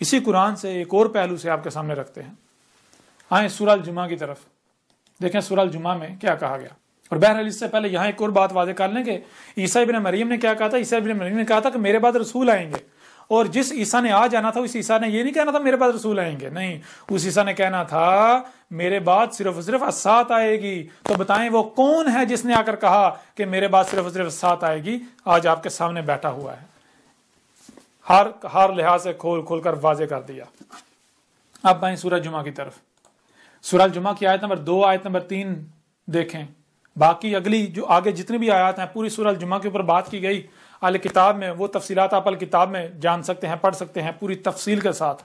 اسی قرآن سے ایک اور پہلو سے آپ کے سامنے رکھتے ہیں آئیں سورہ الجمعہ کی طرف دیکھیں سورہ الجمعہ میں کیا کہا گیا اور بہرحال اس سے پہلے یہاں ایک اور بات واضح کر لیں گے عیسیٰ ابن مریم نے کیا کہا تھا عیسیٰ ابن مریم نے کہا تھا کہ میرے بعد رسول آئیں گے اور جس عیسیٰ نے آ جانا تھا اس عیسیٰ نے یہ نہیں کہنا تھا میرے بعد رسول آئیں گے نہیں اس عیسیٰ نے کہنا تھا میرے بعد صرف صرف اسات آئے گی تو بتائیں وہ کون ہے جس نے آ کر کہا کہ میرے بعد صرف صرف اسات آئے گی آج آپ کے سامنے بیٹھا ہوا ہے ہر ہر لحاظ سے کھول کھول کر واضح کر دیا اب آئیں سورج جمعہ کی طرف سورج جمعہ کی آیت نمبر دو آیت نمبر تین دیکھیں باقی اگلی جو آگے جتنی بھی آیات ہیں پوری سورج جمعہ کے اوپر بات کی گئی اہل کتاب میں وہ تفصیلات آپ کتاب میں جان سکتے ہیں پڑھ سکتے ہیں پوری تفصیل کے ساتھ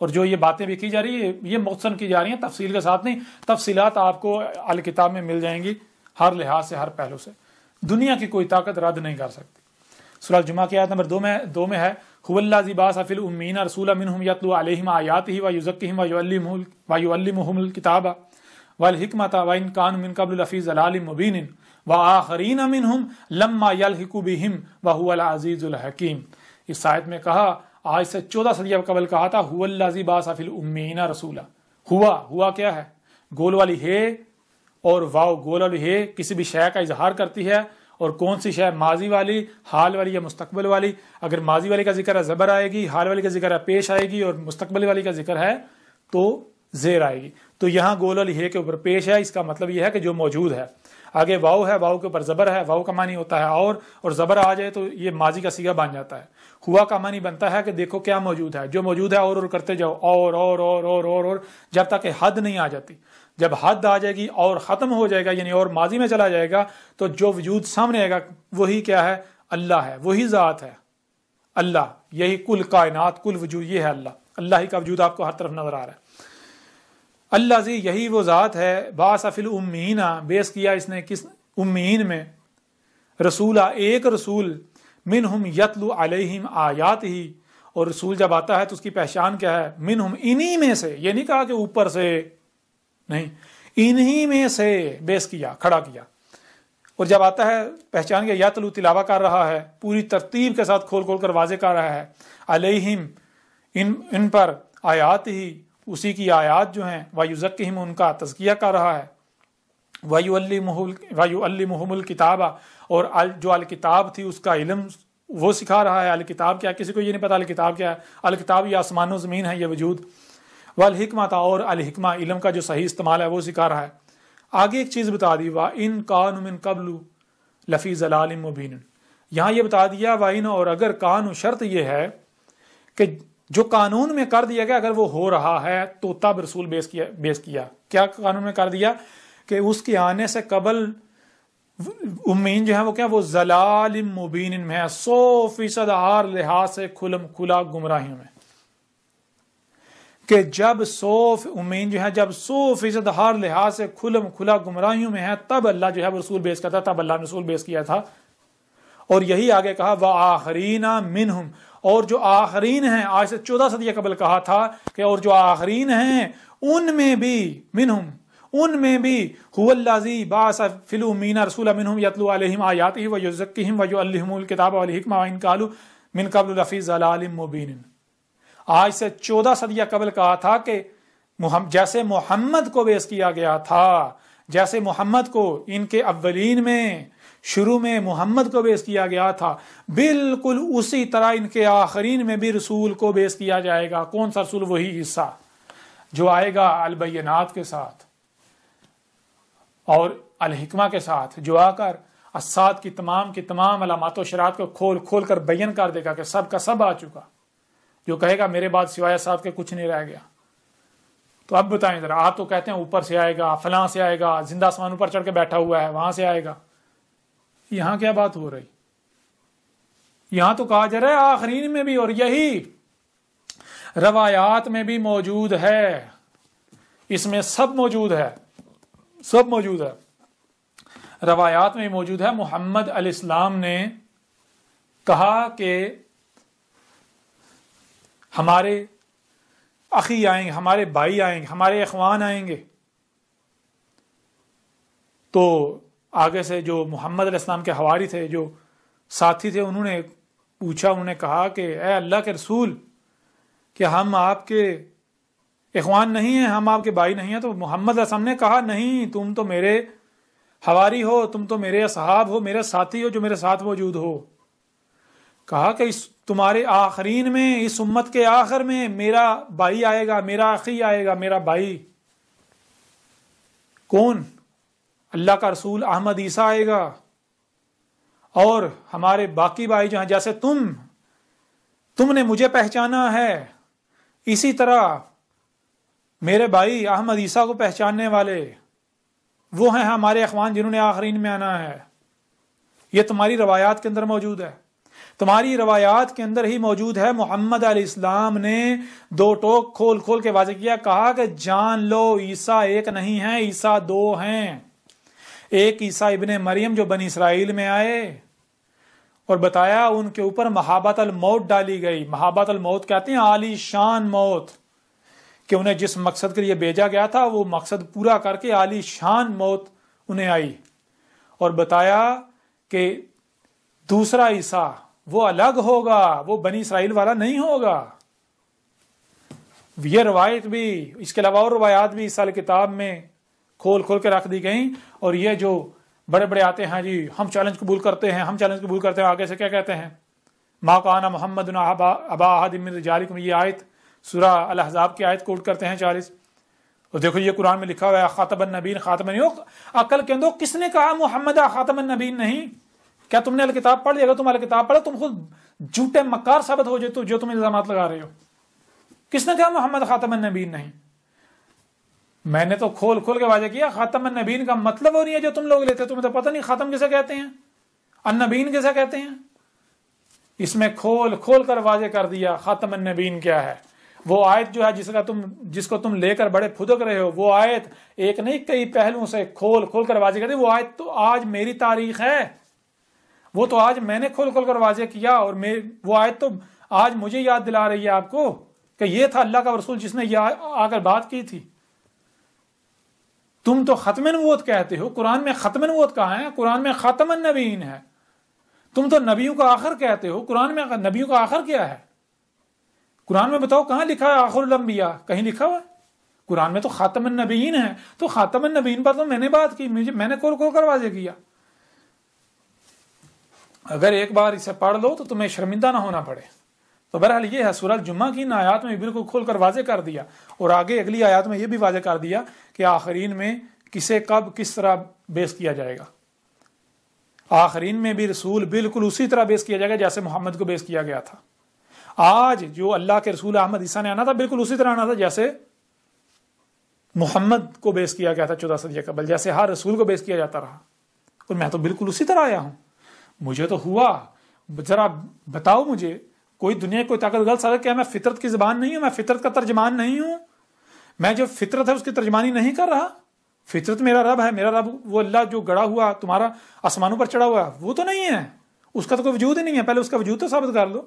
اور جو یہ باتیں بھی کی جا رہی ہے یہ مختصر کی جا رہی ہیں تفصیل کے ساتھ نہیں تفصیلات آپ کو الکتاب میں مل جائیں گی ہر لحاظ سے ہر پہلو سے دنیا کی کوئی طاقت رد نہیں کر سکتی سورہ الجمعہ کی آیت نمبر دو میں دو میں ہے خب اللہ زباس افل امین رسول منہم یتلو علیہم آیات ہی ویزکہم ویعلمہم الكتاب والحکمت وین کان من قبل لفی زلال مبین وآخرین منہم لما یلحکو بہم وہو العزیز الحکیم اس آیت میں کہا آج سے چودہ صدی قبل کہا تھا ہو اللہ زی باس افل امین رسولہ ہوا ہوا کیا ہے گول والی ہے اور واو گول والی ہے کسی بھی شے کا اظہار کرتی ہے اور کون سی شے ماضی والی حال والی یا مستقبل والی اگر ماضی والی کا ذکر ہے زبر آئے گی حال والی کا ذکر ہے پیش آئے گی اور مستقبل والی کا ذکر ہے تو زیر آئے گی تو یہاں گول لے کے اوپر پیش ہے اس کا مطلب یہ ہے کہ جو موجود ہے آگے واؤ ہے واؤ کے اوپر زبر ہے واؤ کا معنی ہوتا ہے اور اور زبر آ جائے تو یہ ماضی کا سیگا بن جاتا ہے ہوا کا معنی بنتا ہے کہ دیکھو کیا موجود ہے جو موجود ہے اور اور کرتے جاؤ اور اور اور اور اور جب تک حد نہیں آ جاتی جب حد آ جائے گی اور ختم ہو جائے گا یعنی اور ماضی میں چلا جائے گا تو جو وجود سامنے آئے گا وہی کیا ہے اللہ ہے وہی ذات ہے اللہ یہی کل کائنات کل وجود یہ ہے اللہ اللہ ہی کا وجود آپ کو ہر طرف نظر آ رہا ہے اللہ زی یہی وہ ذات ہے با امینا بیس کیا اس نے کس امین میں رسولہ ایک رسول من ہم یتلو علیہم آیات ہی اور رسول جب آتا ہے تو اس کی پہچان کیا ہے من ہم میں سے یہ نہیں کہا کہ اوپر سے نہیں انہی میں سے بیس کیا کھڑا کیا اور جب آتا ہے پہچان گیا یا تلو تلاوہ کر رہا ہے پوری ترتیب کے ساتھ کھول کھول کر واضح کر رہا ہے علیہم ان پر آیات ہی اسی کی آیات جو ہیں وایو ان کا تزکیہ کر رہا ہے وایو الح وایو الکتاب اور جو الکتاب تھی اس کا علم وہ سکھا رہا ہے الکتاب کیا کسی کو یہ نہیں پتا الکتاب کیا ہے الکتاب یہ آسمان و زمین ہے یہ وجود والحکمہ تھا اور الحکمہ علم کا جو صحیح استعمال ہے وہ سکھا رہا ہے آگے ایک چیز بتا دی وا ان کان من قبل لفی ضلال مبین یہاں یہ بتا دیا اور اگر کان و شرط یہ ہے کہ جو قانون میں کر دیا گیا اگر وہ ہو رہا ہے تو تب رسول بیس کیا بیس کیا کیا قانون میں کر دیا کہ اس کے آنے سے قبل امین جو ہے وہ کیا وہ زلال مبین میں سو فیصد ہار لحاظ سے کھلم کھلا گمراہیوں میں کہ جب سو امین جو ہے جب سو فیصد ہر لحاظ سے کھلم کھلا گمراہیوں میں ہے تب اللہ جو ہے وہ رسول بیس کرتا تب اللہ نے رسول بیس کیا تھا اور یہی آگے کہا وہ منہم اور جو آخرین ہیں آج سے چودہ صدی قبل کہا تھا کہ اور جو آخرین ہیں ان میں بھی منہم ان میں بھی مینا رسول علیہم آیاتی الحم الکتاب الرفیز مبین آج سے چودہ صدیہ قبل کہا تھا کہ جیسے محمد کو بیس کیا گیا تھا جیسے محمد کو ان کے اولین میں شروع میں محمد کو بیس کیا گیا تھا بالکل اسی طرح ان کے آخرین میں بھی رسول کو بیس کیا جائے گا کون سا رسول وہی حصہ جو آئے گا البینات کے ساتھ اور الحکمہ کے ساتھ جو آ کر اساد کی تمام کی تمام علامات و شرات کو کھول کھول کر بین کر دے گا کہ سب کا سب آ چکا جو کہے گا میرے بعد سوایا صاحب کے کچھ نہیں رہ گیا تو اب بتائیں ذرا آپ تو کہتے ہیں اوپر سے آئے گا فلاں سے آئے گا زندہ سمان چڑھ کے بیٹھا ہوا ہے وہاں سے آئے گا یہاں کیا بات ہو رہی یہاں تو کہا جا رہا ہے آخرین میں بھی اور یہی روایات میں بھی موجود ہے اس میں سب موجود ہے سب موجود ہے روایات میں موجود ہے محمد علیہ السلام نے کہا کہ ہمارے عقی آئیں گے ہمارے بھائی آئیں گے ہمارے اخوان آئیں گے تو آگے سے جو محمد علیہ السلام کے حواری تھے جو ساتھی تھے انہوں نے پوچھا انہوں نے کہا کہ اے اللہ کے رسول کہ ہم آپ کے اخوان نہیں ہیں ہم آپ کے بھائی نہیں ہیں تو محمد السلام نے کہا نہیں تم تو میرے ہواری ہو تم تو میرے اصحاب ہو میرے ساتھی ہو جو میرے ساتھ موجود ہو کہا کہ اس تمہارے آخرین میں اس امت کے آخر میں میرا بھائی آئے گا میرا آخری آئے گا میرا بھائی کون اللہ کا رسول احمد عیسیٰ آئے گا اور ہمارے باقی بھائی جو ہیں جیسے تم تم نے مجھے پہچانا ہے اسی طرح میرے بھائی احمد عیسیٰ کو پہچاننے والے وہ ہیں ہمارے اخوان جنہوں نے آخرین میں آنا ہے یہ تمہاری روایات کے اندر موجود ہے تمہاری روایات کے اندر ہی موجود ہے محمد علیہ السلام نے دو ٹوک کھول کھول کے واضح کیا کہا کہ جان لو عیسیٰ ایک نہیں ہے عیسیٰ دو ہیں ایک عیسیٰ ابن مریم جو بنی اسرائیل میں آئے اور بتایا ان کے اوپر محابت الموت ڈالی گئی محابت الموت کہتے ہیں عالی شان موت کہ انہیں جس مقصد کے لیے بھیجا گیا تھا وہ مقصد پورا کر کے عالی شان موت انہیں آئی اور بتایا کہ دوسرا عیسیٰ وہ الگ ہوگا وہ بنی اسرائیل والا نہیں ہوگا یہ روایت بھی اس کے علاوہ اور روایات بھی اس سال کتاب میں کھول کھول کے رکھ دی گئیں اور یہ جو بڑے بڑے آتے ہیں جی ہم چیلنج قبول کرتے ہیں ہم چیلنج قبول کرتے ہیں آگے سے کیا کہتے ہیں ماں آنا محمد اباحدار یہ آیت سورا الحضاب کی آیت کوٹ کرتے ہیں چالیس اور دیکھو یہ قرآن میں لکھا ہوا خاطب النبین خاطم نہیں یعنی عقل کے اندر کس نے کہا محمد خاطم النبین نہیں کیا تم نے الکتاب پڑھ لی اگر تم الکتاب پڑھا تم خود جھوٹے مکار ثابت ہو جائے جو تم الزامات لگا رہے ہو کس نے کہا محمد خاتم النبین نہیں میں نے تو کھول کھول کے واضح کیا خاتم النبین کا مطلب ہو نہیں ہے جو تم لوگ لیتے تمہیں تو پتہ نہیں خاتم کیسے کہتے ہیں النبین کسے کیسے کہتے ہیں اس میں کھول کھول کر واضح کر دیا خاتم النبین کیا ہے وہ آیت جو ہے جس کا تم جس کو تم لے کر بڑے پھدک رہے ہو وہ آیت ایک نہیں کئی پہلوؤں سے کھول کھول کر واضح کر دی وہ آیت تو آج میری تاریخ ہے وہ تو آج میں نے کھل کھل کر واضح کیا اور وہ آیت تو آج مجھے یاد دلا رہی ہے آپ کو کہ یہ تھا اللہ کا رسول جس نے یہ آ کر بات کی تھی تم تو ختم نبوت کہتے ہو قرآن میں ختم نبوت کہا کہاں ہے قرآن میں ختم النبیین ہے تم تو نبیوں کا آخر کہتے ہو قرآن میں نبیوں کا آخر کیا ہے قرآن میں بتاؤ کہاں لکھا ہے آخر الانبیاء کہیں لکھا ہوا ہے قرآن میں تو خاتم النبیین ہے تو خاتم النبیین پر تو میں نے بات کی میں نے کور کور کر واضح کیا اگر ایک بار اسے پڑھ لو تو تمہیں شرمندہ نہ ہونا پڑے تو بہرحال یہ ہے سورج جمعہ کی ان آیات میں بالکل کھول کر واضح کر دیا اور آگے اگلی آیات میں یہ بھی واضح کر دیا کہ آخرین میں کسے کب کس طرح بیس کیا جائے گا آخرین میں بھی رسول بالکل اسی طرح بیس کیا جائے گا جیسے محمد کو بیس کیا گیا تھا آج جو اللہ کے رسول احمد عیسیٰ نے آنا تھا بالکل اسی طرح آنا تھا جیسے محمد کو بیس کیا گیا تھا چودہ صدیہ قبل جیسے ہر رسول کو بیس کیا جاتا رہا اور میں تو بالکل اسی طرح آیا ہوں مجھے تو ہوا ذرا بتاؤ مجھے کوئی دنیا کوئی طاقت غلط غرض کیا میں فطرت کی زبان نہیں ہوں میں فطرت کا ترجمان نہیں ہوں میں جو فطرت ہے اس کی ترجمانی نہیں کر رہا فطرت میرا رب ہے میرا رب وہ اللہ جو گڑا ہوا تمہارا آسمانوں پر چڑھا ہوا ہے وہ تو نہیں ہے اس کا تو کوئی وجود ہی نہیں ہے پہلے اس کا وجود تو ثابت کر لو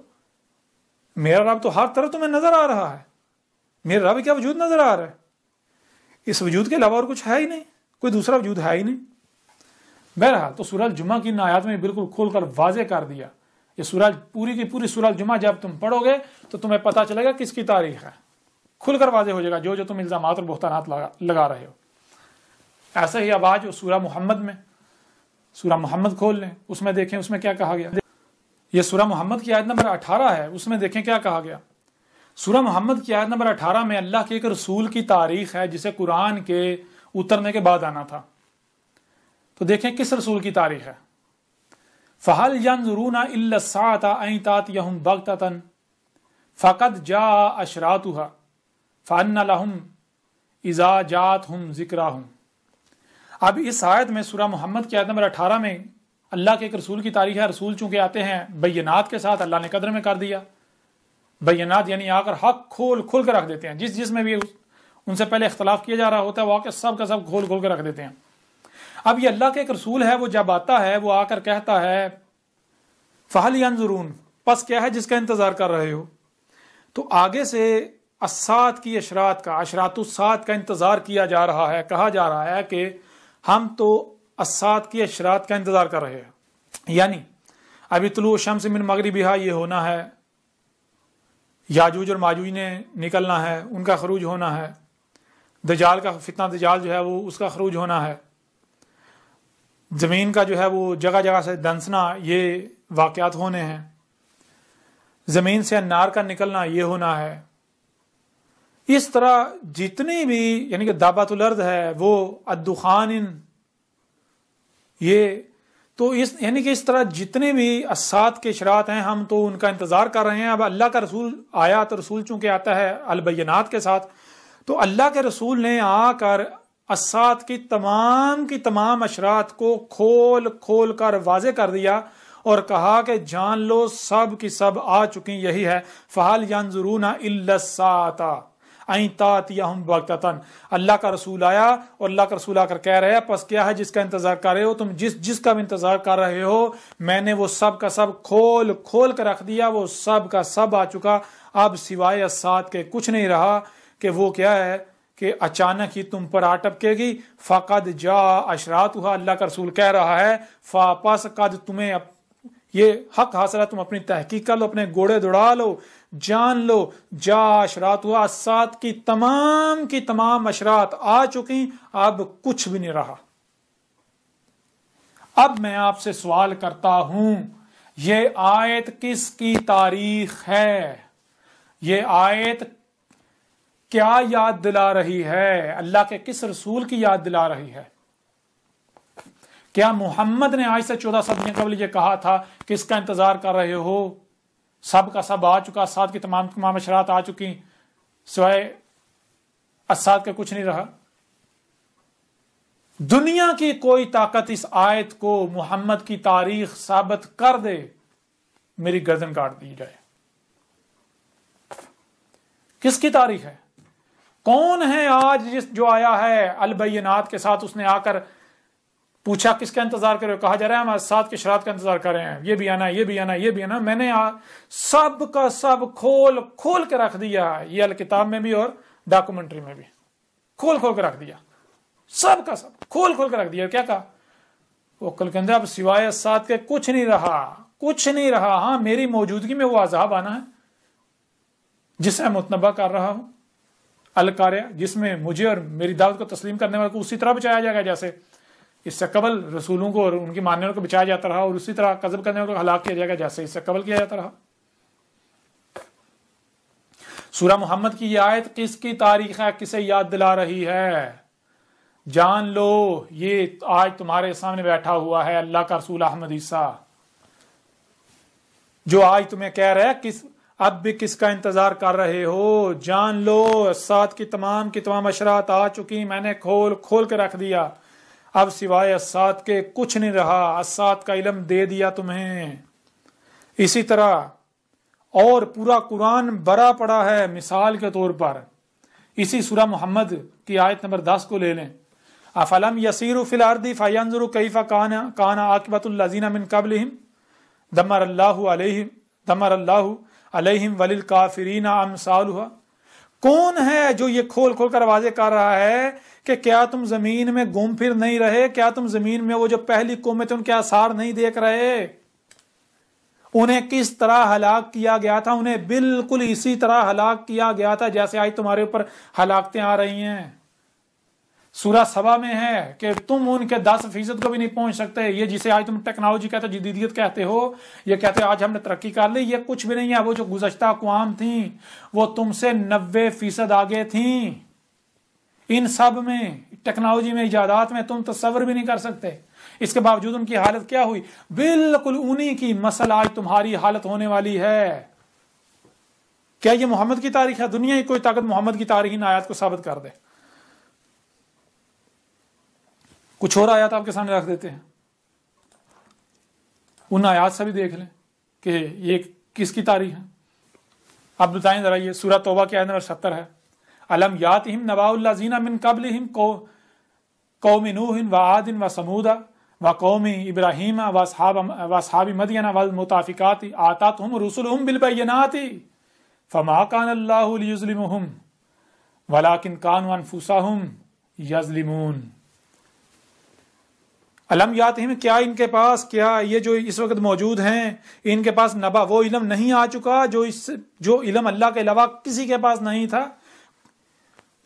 میرا رب تو ہر طرف تمہیں نظر آ رہا ہے میرا رب کیا وجود نظر آ رہا ہے اس وجود کے علاوہ اور کچھ ہے ہی نہیں کوئی دوسرا وجود ہے ہی نہیں بہرحال تو سورہ جمعہ کی آیات میں بالکل کھول کر واضح کر دیا یہ سورہ پوری کی پوری سورہ جمعہ جب تم پڑھو گے تو تمہیں پتا چلے گا کس کی تاریخ ہے کھل کر واضح ہو جائے گا جو جو تم الزامات اور بہتانات لگا رہے ہو ایسا ہی اب آج سورہ محمد میں سورہ محمد کھول لیں اس میں دیکھیں اس میں کیا کہا گیا یہ سورہ محمد کی آیت نمبر اٹھارہ ہے اس میں دیکھیں کیا کہا گیا سورہ محمد کی آیت نمبر اٹھارہ میں اللہ کے ایک رسول کی تاریخ ہے جسے قرآن کے اترنے کے بعد آنا تھا تو دیکھیں کس رسول کی تاریخ ہے فہل جان ذرونا الات بگ تن فقت جا اشرات ذکر ہوں اب اس آیت میں سورہ محمد کی نمبر اٹھارہ میں اللہ کے ایک رسول کی تاریخ ہے رسول چونکہ آتے ہیں بینات کے ساتھ اللہ نے قدر میں کر دیا بینات یعنی آ کر حق کھول کھول کے رکھ دیتے ہیں جس جس میں بھی ان سے پہلے اختلاف کیا جا رہا ہوتا ہے کے سب کا سب کھول کھول کے رکھ دیتے ہیں اب یہ اللہ کے ایک رسول ہے وہ جب آتا ہے وہ آ کر کہتا ہے فہل انضرون پس کیا ہے جس کا انتظار کر رہے ہو تو آگے سے اسات کی اشرات کا اشرات السات کا انتظار کیا جا رہا ہے کہا جا رہا ہے کہ ہم تو اسات کی اشرات کا انتظار کر رہے ہیں یعنی ابھی طلوع شم من مغربی بہا یہ ہونا ہے یاجوج اور ماجوج نے نکلنا ہے ان کا خروج ہونا ہے دجال کا فتنہ دجال جو ہے وہ اس کا خروج ہونا ہے زمین کا جو ہے وہ جگہ جگہ سے دنسنا یہ واقعات ہونے ہیں زمین سے انار کا نکلنا یہ ہونا ہے اس طرح جتنی بھی یعنی کہ دابات الارض ہے وہ ادو یہ تو اس یعنی کہ اس طرح جتنے بھی اسات کے شرارت ہیں ہم تو ان کا انتظار کر رہے ہیں اب اللہ کا رسول آیا تو رسول چونکہ آتا ہے البینات کے ساتھ تو اللہ کے رسول نے آ کر اسات کی تمام کی تمام اشرات کو کھول کھول کر واضح کر دیا اور کہا کہ جان لو سب کی سب آ چکی یہی ہے فہل اللہ کا رسول آیا اور اللہ کا رسول آ کر کہہ رہے پس کیا ہے جس کا انتظار کر رہے ہو تم جس جس کا انتظار کر رہے ہو میں نے وہ سب کا سب کھول کھول کر رکھ دیا وہ سب کا سب آ چکا اب سوائے اسات کے کچھ نہیں رہا کہ وہ کیا ہے کہ اچانک ہی تم پر آٹپ کے گی فقد جا اشرات ہوا اللہ کا رسول کہہ رہا ہے پس قد تمہیں یہ حق حاصل ہے تم اپنی تحقیق کر لو اپنے گوڑے دوڑا لو جان لو جا اشرات ہوا سات کی تمام کی تمام اشرات آ چکی اب کچھ بھی نہیں رہا اب میں آپ سے سوال کرتا ہوں یہ آیت کس کی تاریخ ہے یہ آیت کیا یاد دلا رہی ہے اللہ کے کس رسول کی یاد دلا رہی ہے کیا محمد نے آج سے چودہ سال قبل یہ کہا تھا کس کا انتظار کر رہے ہو سب کا سب آ چکا اساد کی تمام تمام اشرات آ چکی سوائے اساد کے کچھ نہیں رہا دنیا کی کوئی طاقت اس آیت کو محمد کی تاریخ ثابت کر دے میری گردن کاٹ دی جائے کس کی تاریخ ہے کون ہے آج جس جو آیا ہے البینات کے ساتھ اس نے آ کر پوچھا کس کا انتظار کرے کہا جا رہا ہے ہم ساتھ کے شرارت کا انتظار کر رہے ہیں یہ بھی آنا یہ بھی آنا یہ بھی آنا میں نے سب کا سب کھول کھول کے رکھ دیا یہ الکتاب میں بھی اور ڈاکومنٹری میں بھی کھول کھول کے رکھ دیا سب کا سب کھول کھول کے رکھ دیا کیا کہا وہ کلکند اب سوائے ساتھ کے کچھ نہیں رہا کچھ نہیں رہا ہاں میری موجودگی میں وہ عذاب آنا ہے جسے میں متنبہ کر رہا ہوں الکاریہ جس میں مجھے اور میری دعوت کو تسلیم کرنے والوں کو اسی طرح بچایا جائے گا جیسے اس سے قبل رسولوں کو اور ان ماننے والوں کو بچایا جاتا رہا اور اسی طرح قزب کرنے والوں کو ہلاک کیا کیا جائے گا جیسے اس سے قبل جاتا رہا سورہ محمد کی یہ آیت کس کی تاریخ ہے کسے یاد دلا رہی ہے جان لو یہ آج تمہارے سامنے بیٹھا ہوا ہے اللہ کا رسول احمد عیسیٰ جو آج تمہیں کہہ رہا ہے کس اب بھی کس کا انتظار کر رہے ہو جان لو اسات کی تمام کی تمام اشرات آ چکی میں نے کھول کھول کے رکھ دیا اب سوائے اسات کے کچھ نہیں رہا اسات کا علم دے دیا تمہیں اسی طرح اور پورا قرآن برا پڑا ہے مثال کے طور پر اسی سورہ محمد کی آیت نمبر دس کو لے لیں افلم یسیر فلاردی من قبلہم دمر اللہ علیہ دمر اللہ ولیل کافرین کافرینا سال کون ہے جو یہ کھول کھول کر واضح کر رہا ہے کہ کیا تم زمین میں گم پھر نہیں رہے کیا تم زمین میں وہ جو پہلی قومیں تھے ان کے آثار نہیں دیکھ رہے انہیں کس طرح ہلاک کیا گیا تھا انہیں بالکل اسی طرح ہلاک کیا گیا تھا جیسے آج تمہارے اوپر ہلاکتیں آ رہی ہیں سورہ سبا میں ہے کہ تم ان کے دس فیصد کو بھی نہیں پہنچ سکتے یہ جسے آج تم ٹیکنالوجی کہتے ہو جدیدیت کہتے ہو یہ کہتے آج ہم نے ترقی کر لی یہ کچھ بھی نہیں ہے وہ جو گزشتہ اقوام تھیں وہ تم سے نوے فیصد آگے تھیں ان سب میں ٹیکنالوجی میں ایجادات میں تم تصور بھی نہیں کر سکتے اس کے باوجود ان کی حالت کیا ہوئی بالکل انہی کی مسل آج تمہاری حالت ہونے والی ہے کیا یہ محمد کی تاریخ ہے دنیا کی کوئی طاقت محمد کی تاریخ آیات کو ثابت کر دے کچھ اور آیات آپ کے سامنے رکھ دیتے ہیں ان آیات سے بھی دیکھ لیں کہ یہ کس کی تاریخ ہے آپ بتائیں ذرا یہ سورہ توبہ کے آئندہ ستر ہے علم یات ہم نبا اللہ زینہ من قبل ہم قوم نوح و عاد و سمودا و قوم ابراہیم و صحاب و مدینہ والمتافقات آتات ہم رسول ہم بالبینات فما کان اللہ لیزلمہم ولیکن کانو انفوسہم یزلمون یزلمون علم یاتم کیا ان کے پاس کیا یہ جو اس وقت موجود ہیں ان کے پاس نبا وہ علم نہیں آ چکا جو اس جو علم اللہ کے علاوہ کسی کے پاس نہیں تھا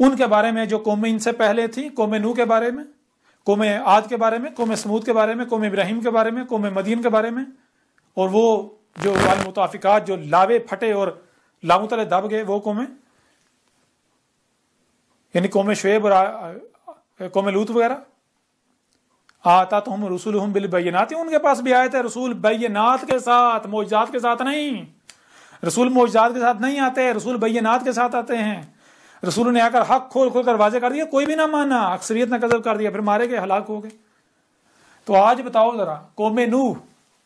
ان کے بارے میں جو قوم ان سے پہلے تھیں قوم نو کے بارے میں قوم آد کے بارے میں قوم سمود کے بارے میں قوم ابراہیم کے بارے میں قوم مدین کے بارے میں اور وہ جو غالم جو لاوے پھٹے اور لاموں تلے دب گئے وہ قومیں یعنی قوم شعیب اور قوم لوت وغیرہ آتا تو ہم رسول ہم بالبینات ان کے پاس بھی آئے تھے رسول بینات کے ساتھ موجزات کے ساتھ نہیں رسول موجزات کے ساتھ نہیں آتے رسول بینات کے ساتھ آتے ہیں رسول نے آ کر حق کھول کھول کر واضح کر دیا کوئی بھی نہ مانا اکثریت نے قذب کر دیا پھر مارے گئے ہلاک ہو گئے تو آج بتاؤ ذرا قوم نوح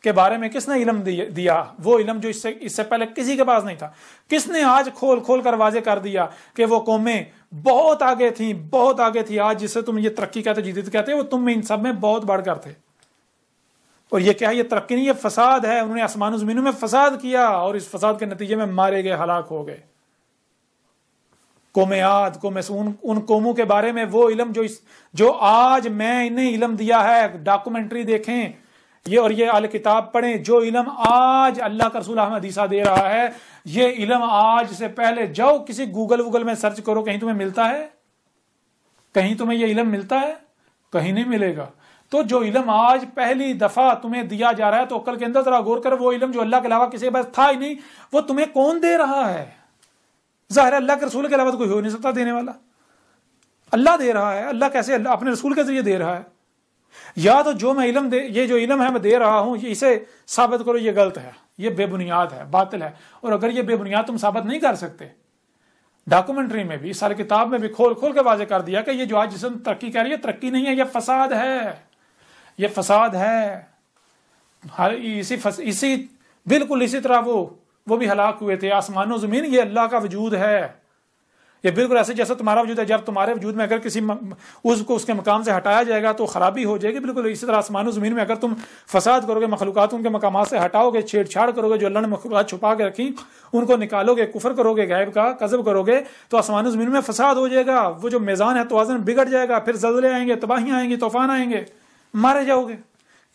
کے بارے میں کس نے علم دیا وہ علم جو اس سے, اس سے پہلے کسی کے پاس نہیں تھا کس نے آج کھول کھول کر واضح کر دیا کہ وہ قومیں بہت آگے تھیں بہت آگے تھی آج جسے تم یہ ترقی کہتے جدید کہتے وہ تم ان سب میں بہت بڑھ کر تھے اور یہ کیا یہ ترقی نہیں یہ فساد ہے انہوں نے آسمان و زمینوں میں فساد کیا اور اس فساد کے نتیجے میں مارے گئے ہلاک ہو گئے قومیات قوم ان قوموں کے بارے میں وہ علم جو اس جو آج میں انہیں علم دیا ہے ڈاکومنٹری دیکھیں یہ اور یہ کتاب پڑھیں جو علم آج اللہ کا رسول احمد عیسیٰ دے رہا ہے یہ علم آج سے پہلے جاؤ کسی گوگل وگل میں سرچ کرو کہیں تمہیں ملتا ہے کہیں تمہیں یہ علم ملتا ہے کہیں نہیں ملے گا تو جو علم آج پہلی دفعہ تمہیں دیا جا رہا ہے تو عقل کے اندر ذرا غور کر وہ علم جو اللہ کے علاوہ کسی پاس تھا ہی نہیں وہ تمہیں کون دے رہا ہے ظاہر اللہ کے رسول کے علاوہ تو کوئی ہو نہیں سکتا دینے والا اللہ دے رہا ہے اللہ کیسے اپنے رسول کے ذریعے دے رہا ہے یا تو جو میں علم دے یہ جو علم ہے میں دے رہا ہوں اسے ثابت کرو یہ غلط ہے یہ بے بنیاد ہے باطل ہے اور اگر یہ بے بنیاد تم ثابت نہیں کر سکتے ڈاکومنٹری میں بھی ساری کتاب میں بھی کھول کھول کے واضح کر دیا کہ یہ جو آج جسم ترقی کر رہی ہے ترقی نہیں ہے یہ فساد ہے یہ فساد ہے اسی اسی بالکل اسی طرح وہ وہ بھی ہلاک ہوئے تھے آسمان و زمین یہ اللہ کا وجود ہے یہ بالکل ایسے جیسا تمہارا وجود ہے جب تمہارے وجود میں اگر کسی اس کو اس کے مقام سے ہٹایا جائے گا تو خرابی ہو جائے گی بالکل اسی طرح آسمان و زمین میں اگر تم فساد کرو گے مخلوقات ان کے مقامات سے ہٹاؤ گے چھیڑ چھاڑ کرو گے جو اللہ نے مخلوقات چھپا کے رکھیں ان کو نکالو گے کفر کرو گے غائب کا قزب کرو گے تو آسمان و زمین میں فساد ہو جائے گا وہ جو میزان ہے توازن بگڑ جائے گا پھر زلزلے آئیں گے تباہیاں آئیں گی طوفان آئیں گے مارے جاؤ گے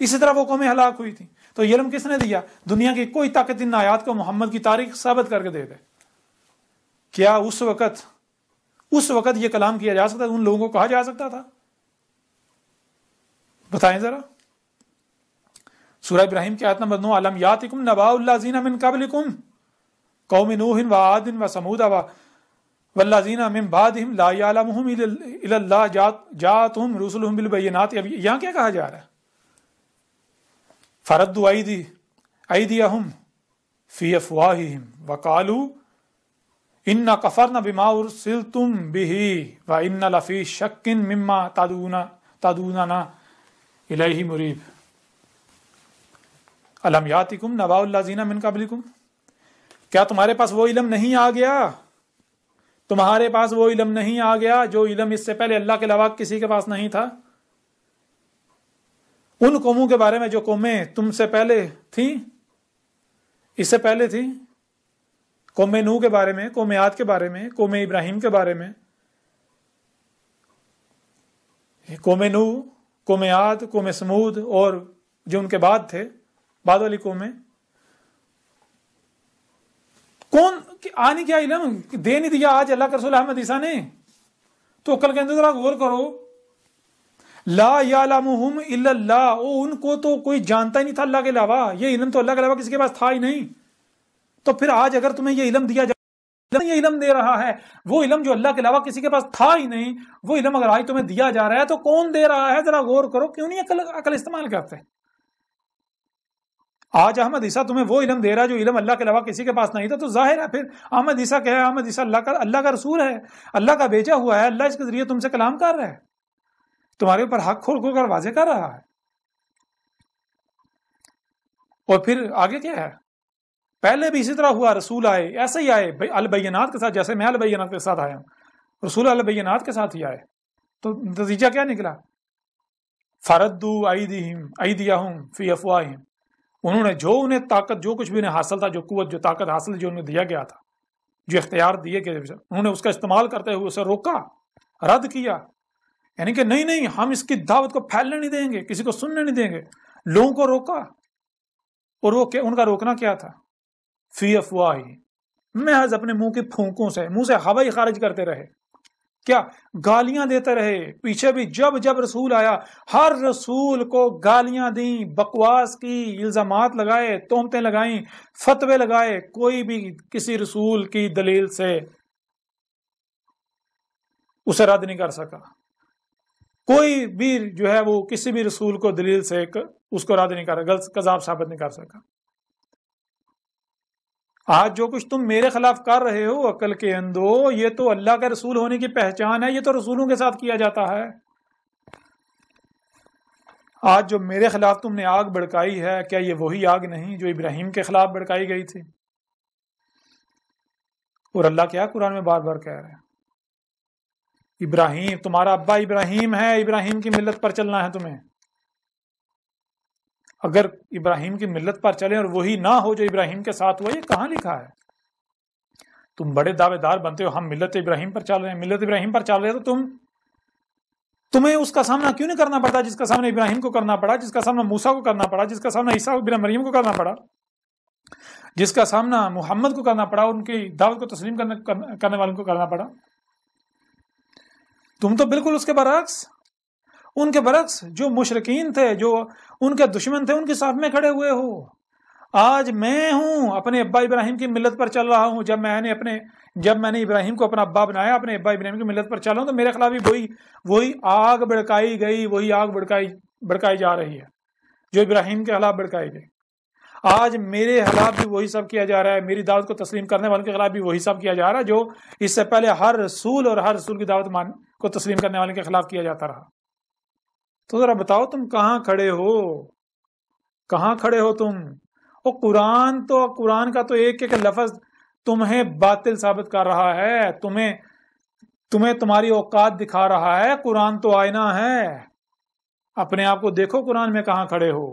اسی طرح وہ قومیں ہلاک ہوئی تھیں تو یہ علم کس نے دیا دنیا کی کوئی طاقت ان آیات کو محمد کی تاریخ ثابت کر کے دے گئے کیا اس وقت اس وقت یہ کلام کیا جا سکتا تھا ان لوگوں کو کہا جا سکتا تھا بتائیں ذرا سورہ ابراہیم کے آیت نمبر نو عالم یاتکم نبا اللہ زینہ من قبلکم قوم نوح و آد و سمود و واللہ زینہ من بعدہم لا یعلمہم اللہ جاتہم رسولہم بالبینات یہاں کیا کہا جا رہا ہے فردو ایدی ایدیہم فی افواہہم وقالو ان نہ کفر نہ بیما سل تم بھی و ان نہ لفی شکن مما تادونا تادونا نہ الہی مریب علم یاتی کم نبا اللہ زینا من قبل کیا تمہارے پاس وہ علم نہیں آ گیا تمہارے پاس وہ علم نہیں آ گیا جو علم اس سے پہلے اللہ کے علاوہ کسی کے پاس نہیں تھا ان قوموں کے بارے میں جو قومیں تم سے پہلے تھیں اس سے پہلے تھیں قوم نو کے بارے میں قوم کومیاد کے بارے میں قوم ابراہیم کے بارے میں قوم نو قوم کومیاد قوم سمود اور جو ان کے بعد تھے بعد والی قومیں کون آ نہیں کیا علم دے نہیں دیا آج اللہ رسول احمد عیسیٰ نے تو کل کے اندر ذرا غور کرو لا یا لام او ان کو تو کوئی جانتا ہی نہیں تھا اللہ کے علاوہ یہ علم تو اللہ کے علاوہ کسی کے پاس تھا ہی نہیں تو پھر آج اگر تمہیں یہ علم دیا جائے یہ علم دے رہا ہے وہ علم جو اللہ کے علاوہ کسی کے پاس تھا ہی نہیں وہ علم اگر آج تمہیں دیا جا رہا ہے تو کون دے رہا ہے ذرا غور کرو کیوں نہیں استعمال کرتے آج احمد عیسیٰ تمہیں وہ علم علم دے رہا جو اللہ کے علاوہ کسی کے پاس نہیں تھا تو ظاہر ہے پھر احمد عیسیٰ کیا ہے عیسیٰ اللہ کا اللہ کا رسول ہے اللہ کا بیچا ہوا ہے اللہ اس کے ذریعے تم سے کلام کر رہا ہے تمہارے اوپر حق کھول کھول کر واضح کر رہا ہے اور پھر آگے کیا ہے پہلے بھی اسی طرح ہوا رسول آئے ایسے ہی آئے البینات کے ساتھ جیسے میں البینات کے ساتھ آیا ہوں رسول البینات کے ساتھ ہی آئے تو نتیجہ کیا نکلا فردو فی افواہم انہوں نے جو انہیں طاقت جو کچھ بھی انہیں حاصل تھا جو قوت جو طاقت حاصل جو انہیں دیا گیا تھا جو اختیار دیے گئے انہوں نے اس کا استعمال کرتے ہوئے اسے روکا رد کیا یعنی کہ نہیں نہیں ہم اس کی دعوت کو پھیلنے نہیں دیں گے کسی کو سننے نہیں دیں گے لوگوں کو روکا اور وہ ان کا روکنا کیا تھا فی افواہی محض اپنے منہ کی پھونکوں سے منہ سے ہی خارج کرتے رہے کیا گالیاں دیتے رہے پیچھے بھی جب جب رسول آیا ہر رسول کو گالیاں دیں بکواس کی الزامات لگائے تومتیں لگائیں فتوے لگائے کوئی بھی کسی رسول کی دلیل سے اسے رد نہیں کر سکا کوئی بھی جو ہے وہ کسی بھی رسول کو دلیل سے اس کو رد نہیں کر غلط قزاب ثابت نہیں کر سکا آج جو کچھ تم میرے خلاف کر رہے ہو عقل کے اندو یہ تو اللہ کا رسول ہونے کی پہچان ہے یہ تو رسولوں کے ساتھ کیا جاتا ہے آج جو میرے خلاف تم نے آگ بڑکائی ہے کیا یہ وہی آگ نہیں جو ابراہیم کے خلاف بڑکائی گئی تھی اور اللہ کیا قرآن میں بار بار کہہ رہے ہیں ابراہیم تمہارا ابا ابراہیم ہے ابراہیم کی ملت پر چلنا ہے تمہیں اگر ابراہیم کی ملت پر چلیں اور وہی نہ ہو جو ابراہیم کے ساتھ ہوا یہ کہاں لکھا ہے تم بڑے دعوے دار بنتے ہو ہم ملت ابراہیم پر چل رہے ہیں ملت ابراہیم پر چل رہے تو تم تمہیں اس کا سامنا کیوں نہیں کرنا پڑتا جس کا سامنا ابراہیم کو کرنا پڑا جس کا سامنا موسا کو کرنا پڑا جس کا سامنا عیسا بن مریم کو کرنا پڑا جس کا سامنا محمد کو کرنا پڑا ان کی دعوت کو تسلیم کرنے والوں کو کرنا پڑا تم تو بالکل اس کے برعکس ان کے برعکس جو مشرقین تھے جو ان کے دشمن تھے ان کے ساتھ میں کھڑے ہوئے ہو آج میں ہوں اپنے ابا ابراہیم کی ملت پر چل رہا ہوں جب میں نے اپنے جب میں نے ابراہیم کو اپنا ابا بنایا اپنے ابا ابراہیم کی ملت پر چلا ہوں تو میرے خلاف بھی وہی وہی آگ بڑکائی گئی وہی آگ بڑکائی بڑکائی جا رہی ہے جو ابراہیم کے خلاف بڑکائی گئی آج میرے خلاف بھی وہی سب کیا جا رہا ہے میری دعوت کو تسلیم کرنے والوں کے خلاف بھی وہی سب کیا جا رہا ہے جو اس سے پہلے ہر رسول اور ہر رسول کی دعوت کو تسلیم کرنے والے کے خلاف کیا جاتا رہا تو ذرا بتاؤ تم کہاں کھڑے ہو کہاں کھڑے ہو تم قرآن تو قرآن کا تو ایک ایک لفظ تمہیں باطل ثابت کر رہا ہے تمہیں تمہیں تمہاری اوقات دکھا رہا ہے قرآن تو آئینہ ہے اپنے آپ کو دیکھو قرآن میں کہاں کھڑے ہو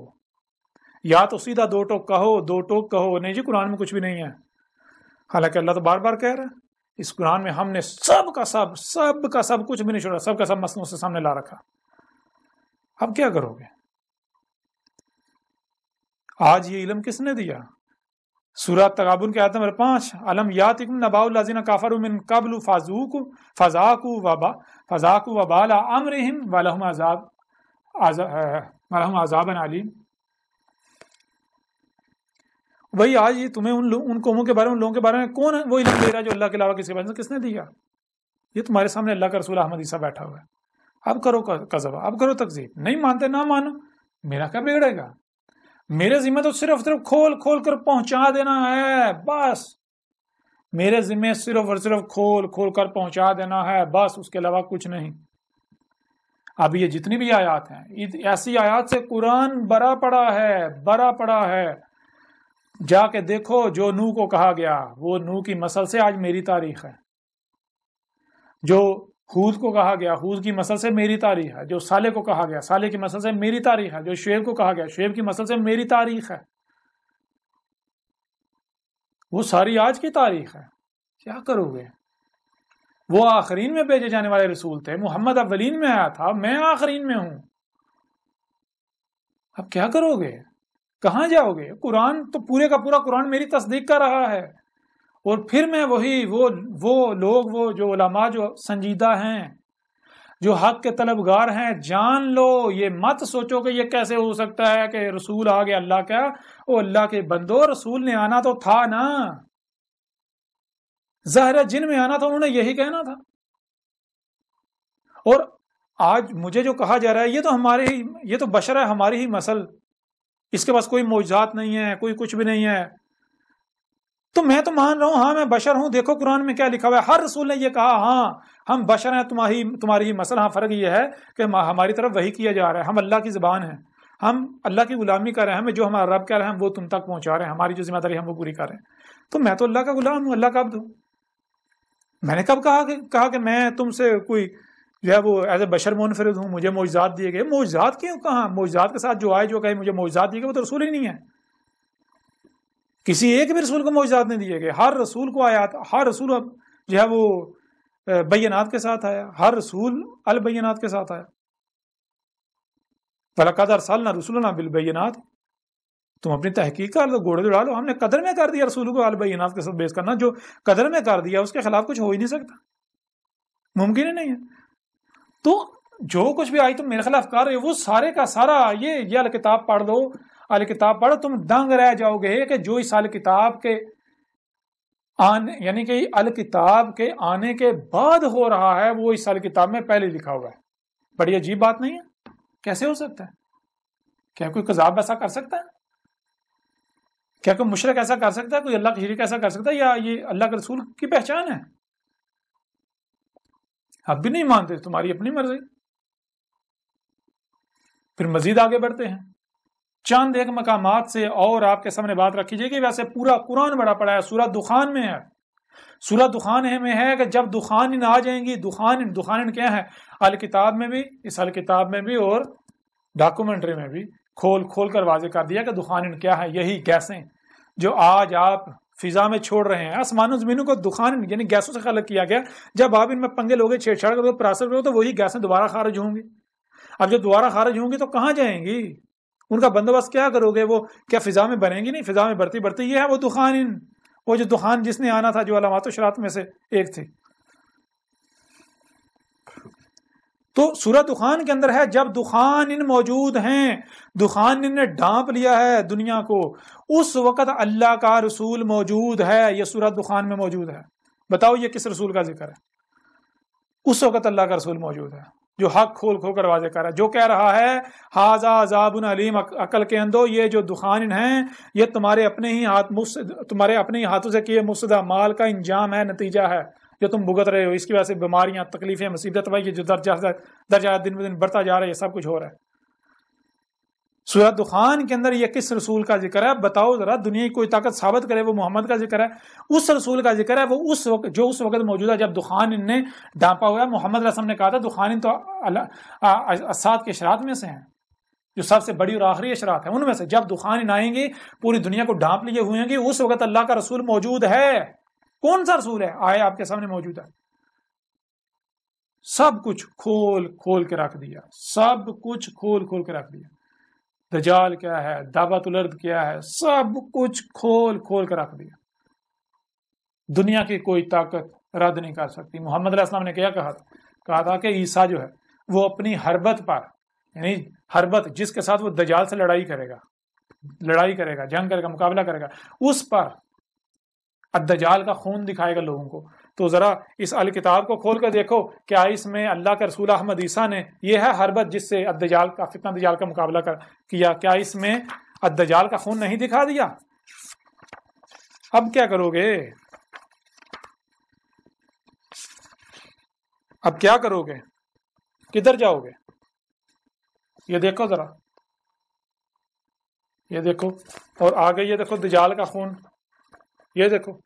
یا تو سیدھا دو ٹوک کہو دو ٹوک کہو نہیں جی قرآن میں کچھ بھی نہیں ہے حالانکہ اللہ تو بار بار کہہ رہا ہے اس قرآن میں ہم نے سب کا سب سب کا سب کچھ بھی نہیں چھوڑا سب کا سب مسلم سامنے لا رکھا اب کیا کرو گے آج یہ علم کس نے دیا سورہ تغابن کے آیت نمبر پانچ علم یاتکم نبا اللہزین کافر من قبل فازوک فزاکو وبا فزاکو وبالا امرہم ولہم عذاب ولہم عذاب علیم بھئی آج یہ تمہیں ان ان قوموں کے بارے میں ان لوگوں کے بارے میں کون وہ علم دے رہا ہے جو اللہ کے علاوہ کسی کے بارے میں کس نے دیا یہ تمہارے سامنے اللہ کا رسول احمد عیسیٰ بیٹھا ہوا ہے اب کرو قصبہ اب کرو تقزیب نہیں مانتے نہ مانو میرا کیا بگڑے گا میرے ذمہ تو صرف صرف کھول کھول کر پہنچا دینا ہے بس میرے ذمہ صرف اور صرف کھول کھول کر پہنچا دینا ہے بس اس کے علاوہ کچھ نہیں اب یہ جتنی بھی آیات ہیں ایسی آیات سے قرآن برا پڑا ہے برا پڑا ہے جا کے دیکھو جو نو کو کہا گیا وہ نو کی مسل سے آج میری تاریخ ہے جو خود کو کہا گیا ہود کی مسل سے میری تاریخ ہے جو سالے کو کہا گیا سالے کی مسل سے میری تاریخ ہے جو شعیب کو کہا گیا شعیب کی مسل سے میری تاریخ ہے وہ ساری آج کی تاریخ ہے کیا کرو گے وہ آخرین میں بھیجے جانے والے رسول تھے محمد اولین میں آیا تھا میں آخرین میں ہوں اب کیا کرو گے کہاں جاؤ گے قرآن تو پورے کا پورا قرآن میری تصدیق کا رہا ہے اور پھر میں وہی وہ وہ لوگ وہ جو علماء جو سنجیدہ ہیں جو حق کے طلبگار ہیں جان لو یہ مت سوچو کہ یہ کیسے ہو سکتا ہے کہ رسول آ گیا اللہ کا اللہ کے بندو رسول نے آنا تو تھا نا زہر جن میں آنا تھا انہوں نے یہی کہنا تھا اور آج مجھے جو کہا جا رہا ہے یہ تو ہمارے ہی یہ تو بشر ہے ہماری ہی مسل اس کے پاس کوئی موجات نہیں ہے کوئی کچھ بھی نہیں ہے تو میں تو مان رہا ہوں ہاں میں بشر ہوں دیکھو قرآن میں کیا لکھا ہوا ہے ہر رسول نے یہ کہا ہاں ہم بشر ہیں تمہاری تمہاری مسئلہ ہاں فرق یہ ہے کہ ہماری طرف وہی کیا جا رہا ہے ہم اللہ کی زبان ہیں ہم اللہ کی غلامی کر رہے ہیں ہمیں جو ہمارا رب کہہ رہے ہیں ہم وہ تم تک پہنچا رہے ہیں ہماری جو ذمہ داری ہم وہ پوری کر رہے ہیں تو میں تو اللہ کا غلام ہوں اللہ کا عبد ہوں میں نے کب کہا کہ میں تم سے کوئی وہ ایز اے بشر منفرد ہوں مجھے معجزات دیے گئے معجزات کیوں کہاں معجزات کے ساتھ جو آئے جو کہے مجھے معجزات دیے گئے وہ تو رسول ہی نہیں ہے کسی ایک بھی رسول کو نہیں دیے گئے ہر رسول کو آیات ہر رسول جو ہے وہ بیانات کے ساتھ آیا ہر رسول کے ساتھ آیا نہ بالبینات تم اپنی تحقیق کر دو گھوڑے دوڑا لو ہم نے قدر میں کر دیا رسول کو البینات کے ساتھ بیس کرنا جو قدر میں کر دیا اس کے خلاف کچھ ہو ہی نہیں سکتا ممکن ہی نہیں ہے تو جو کچھ بھی آئی تم میرے خلاف کر رہے وہ سارے کا سارا یہ الکتاب پڑھ لو کتاب پڑھو تم دنگ رہ جاؤ گے کہ جو اس آل کتاب کے آنے یعنی کہ کتاب کے آنے کے بعد ہو رہا ہے وہ اس آل کتاب میں پہلے لکھا ہوا ہے بڑی عجیب بات نہیں ہے کیسے ہو سکتا ہے کیا کوئی کزاب ایسا کر سکتا ہے کیا کوئی مشرق ایسا کر سکتا ہے کوئی اللہ کی شریک ایسا کر سکتا ہے یا یہ اللہ کے رسول کی پہچان ہے آپ بھی نہیں مانتے تمہاری اپنی مرضی پھر مزید آگے بڑھتے ہیں چند ایک مقامات سے اور آپ کے سامنے بات رکھی جائے کہ ویسے پورا قرآن بڑا پڑا ہے سورہ دخان میں ہے سورہ دخان میں ہے کہ جب دخان آ جائیں گی دخان دخان کیا ہے الکتاب میں بھی اس الکتاب میں بھی اور ڈاکومنٹری میں بھی کھول کھول کر واضح کر دیا کہ دخان کیا ہے یہی گیسیں جو آج آپ فضا میں چھوڑ رہے ہیں آسمان زمینوں کو دخان یعنی گیسوں سے خلق کیا گیا جب آپ ان میں پنگے لوگے چھیڑ چھاڑ تو وہی گیسیں دوبارہ خارج ہوں گی اب جو دوبارہ خارج ہوں گی تو کہاں جائیں گی ان کا بندوبست کیا کرو گے وہ کیا فضا میں بنیں گی نہیں فضا میں بڑھتی بڑھتی یہ ہے وہ دخان وہ جو دخان جس نے آنا تھا جو علامات و شرات میں سے ایک تھی تو سورہ دخان کے اندر ہے جب دخان ان موجود ہیں دخان ان نے ڈانپ لیا ہے دنیا کو اس وقت اللہ کا رسول موجود ہے یہ سورہ دخان میں موجود ہے بتاؤ یہ کس رسول کا ذکر ہے اس وقت اللہ کا رسول موجود ہے جو حق کھول کھو کر واضح کر رہا ہے جو کہہ رہا ہے حاضا عذاب علیم عقل کے اندو یہ جو دخان ہیں یہ تمہارے اپنے ہی ہاتھ تمہارے اپنے ہی ہاتھوں سے کیے مفت مال کا انجام ہے نتیجہ ہے جو تم بھگت رہے ہو اس کی وجہ سے بیماریاں تکلیفیں مصیبت یہ جو دن بہ دن بڑھتا جا رہا ہے یہ سب کچھ ہو رہا ہے سورہ دخان کے اندر یہ کس رسول کا ذکر ہے بتاؤ ذرا دنیا کی کوئی طاقت ثابت کرے وہ محمد کا ذکر ہے اس رسول کا ذکر ہے وہ اس وقت جو اس وقت موجود ہے جب دخان نے ڈھانپا ہوا ہے محمد رسم نے کہا تھا دخان تو اسات کے اشراط میں سے ہیں جو سب سے بڑی اور آخری اشراط ہیں ان میں سے جب دخان آئیں گے پوری دنیا کو ڈھانپ لیے ہوئے ہیں کہ اس وقت اللہ کا رسول موجود ہے کون سا رسول ہے آئے آپ کے سامنے موجود ہے سب کچھ کھول کھول کے رکھ دیا سب کچھ کھول کھول کے رکھ دیا دجال کیا ہے دعوت الرد کیا ہے سب کچھ کھول کھول کر رکھ دیا دنیا کی کوئی طاقت رد نہیں کر سکتی محمد علیہ السلام نے کیا کہا تھا کہا تھا کہ عیسیٰ جو ہے وہ اپنی حربت پر یعنی حربت جس کے ساتھ وہ دجال سے لڑائی کرے گا لڑائی کرے گا جنگ کرے گا مقابلہ کرے گا اس پر دجال کا خون دکھائے گا لوگوں کو تو ذرا اس الکتاب کو کھول کر دیکھو کیا اس میں اللہ کے رسول احمد عیسیٰ نے یہ ہے حربت جس سے کا فتنہ دجال کا مقابلہ کیا کیا اس میں کا خون نہیں دکھا دیا اب کیا کرو گے اب کیا کرو گے کدھر جاؤ گے یہ دیکھو ذرا یہ دیکھو اور آگے یہ دیکھو دجال کا خون یہ دیکھو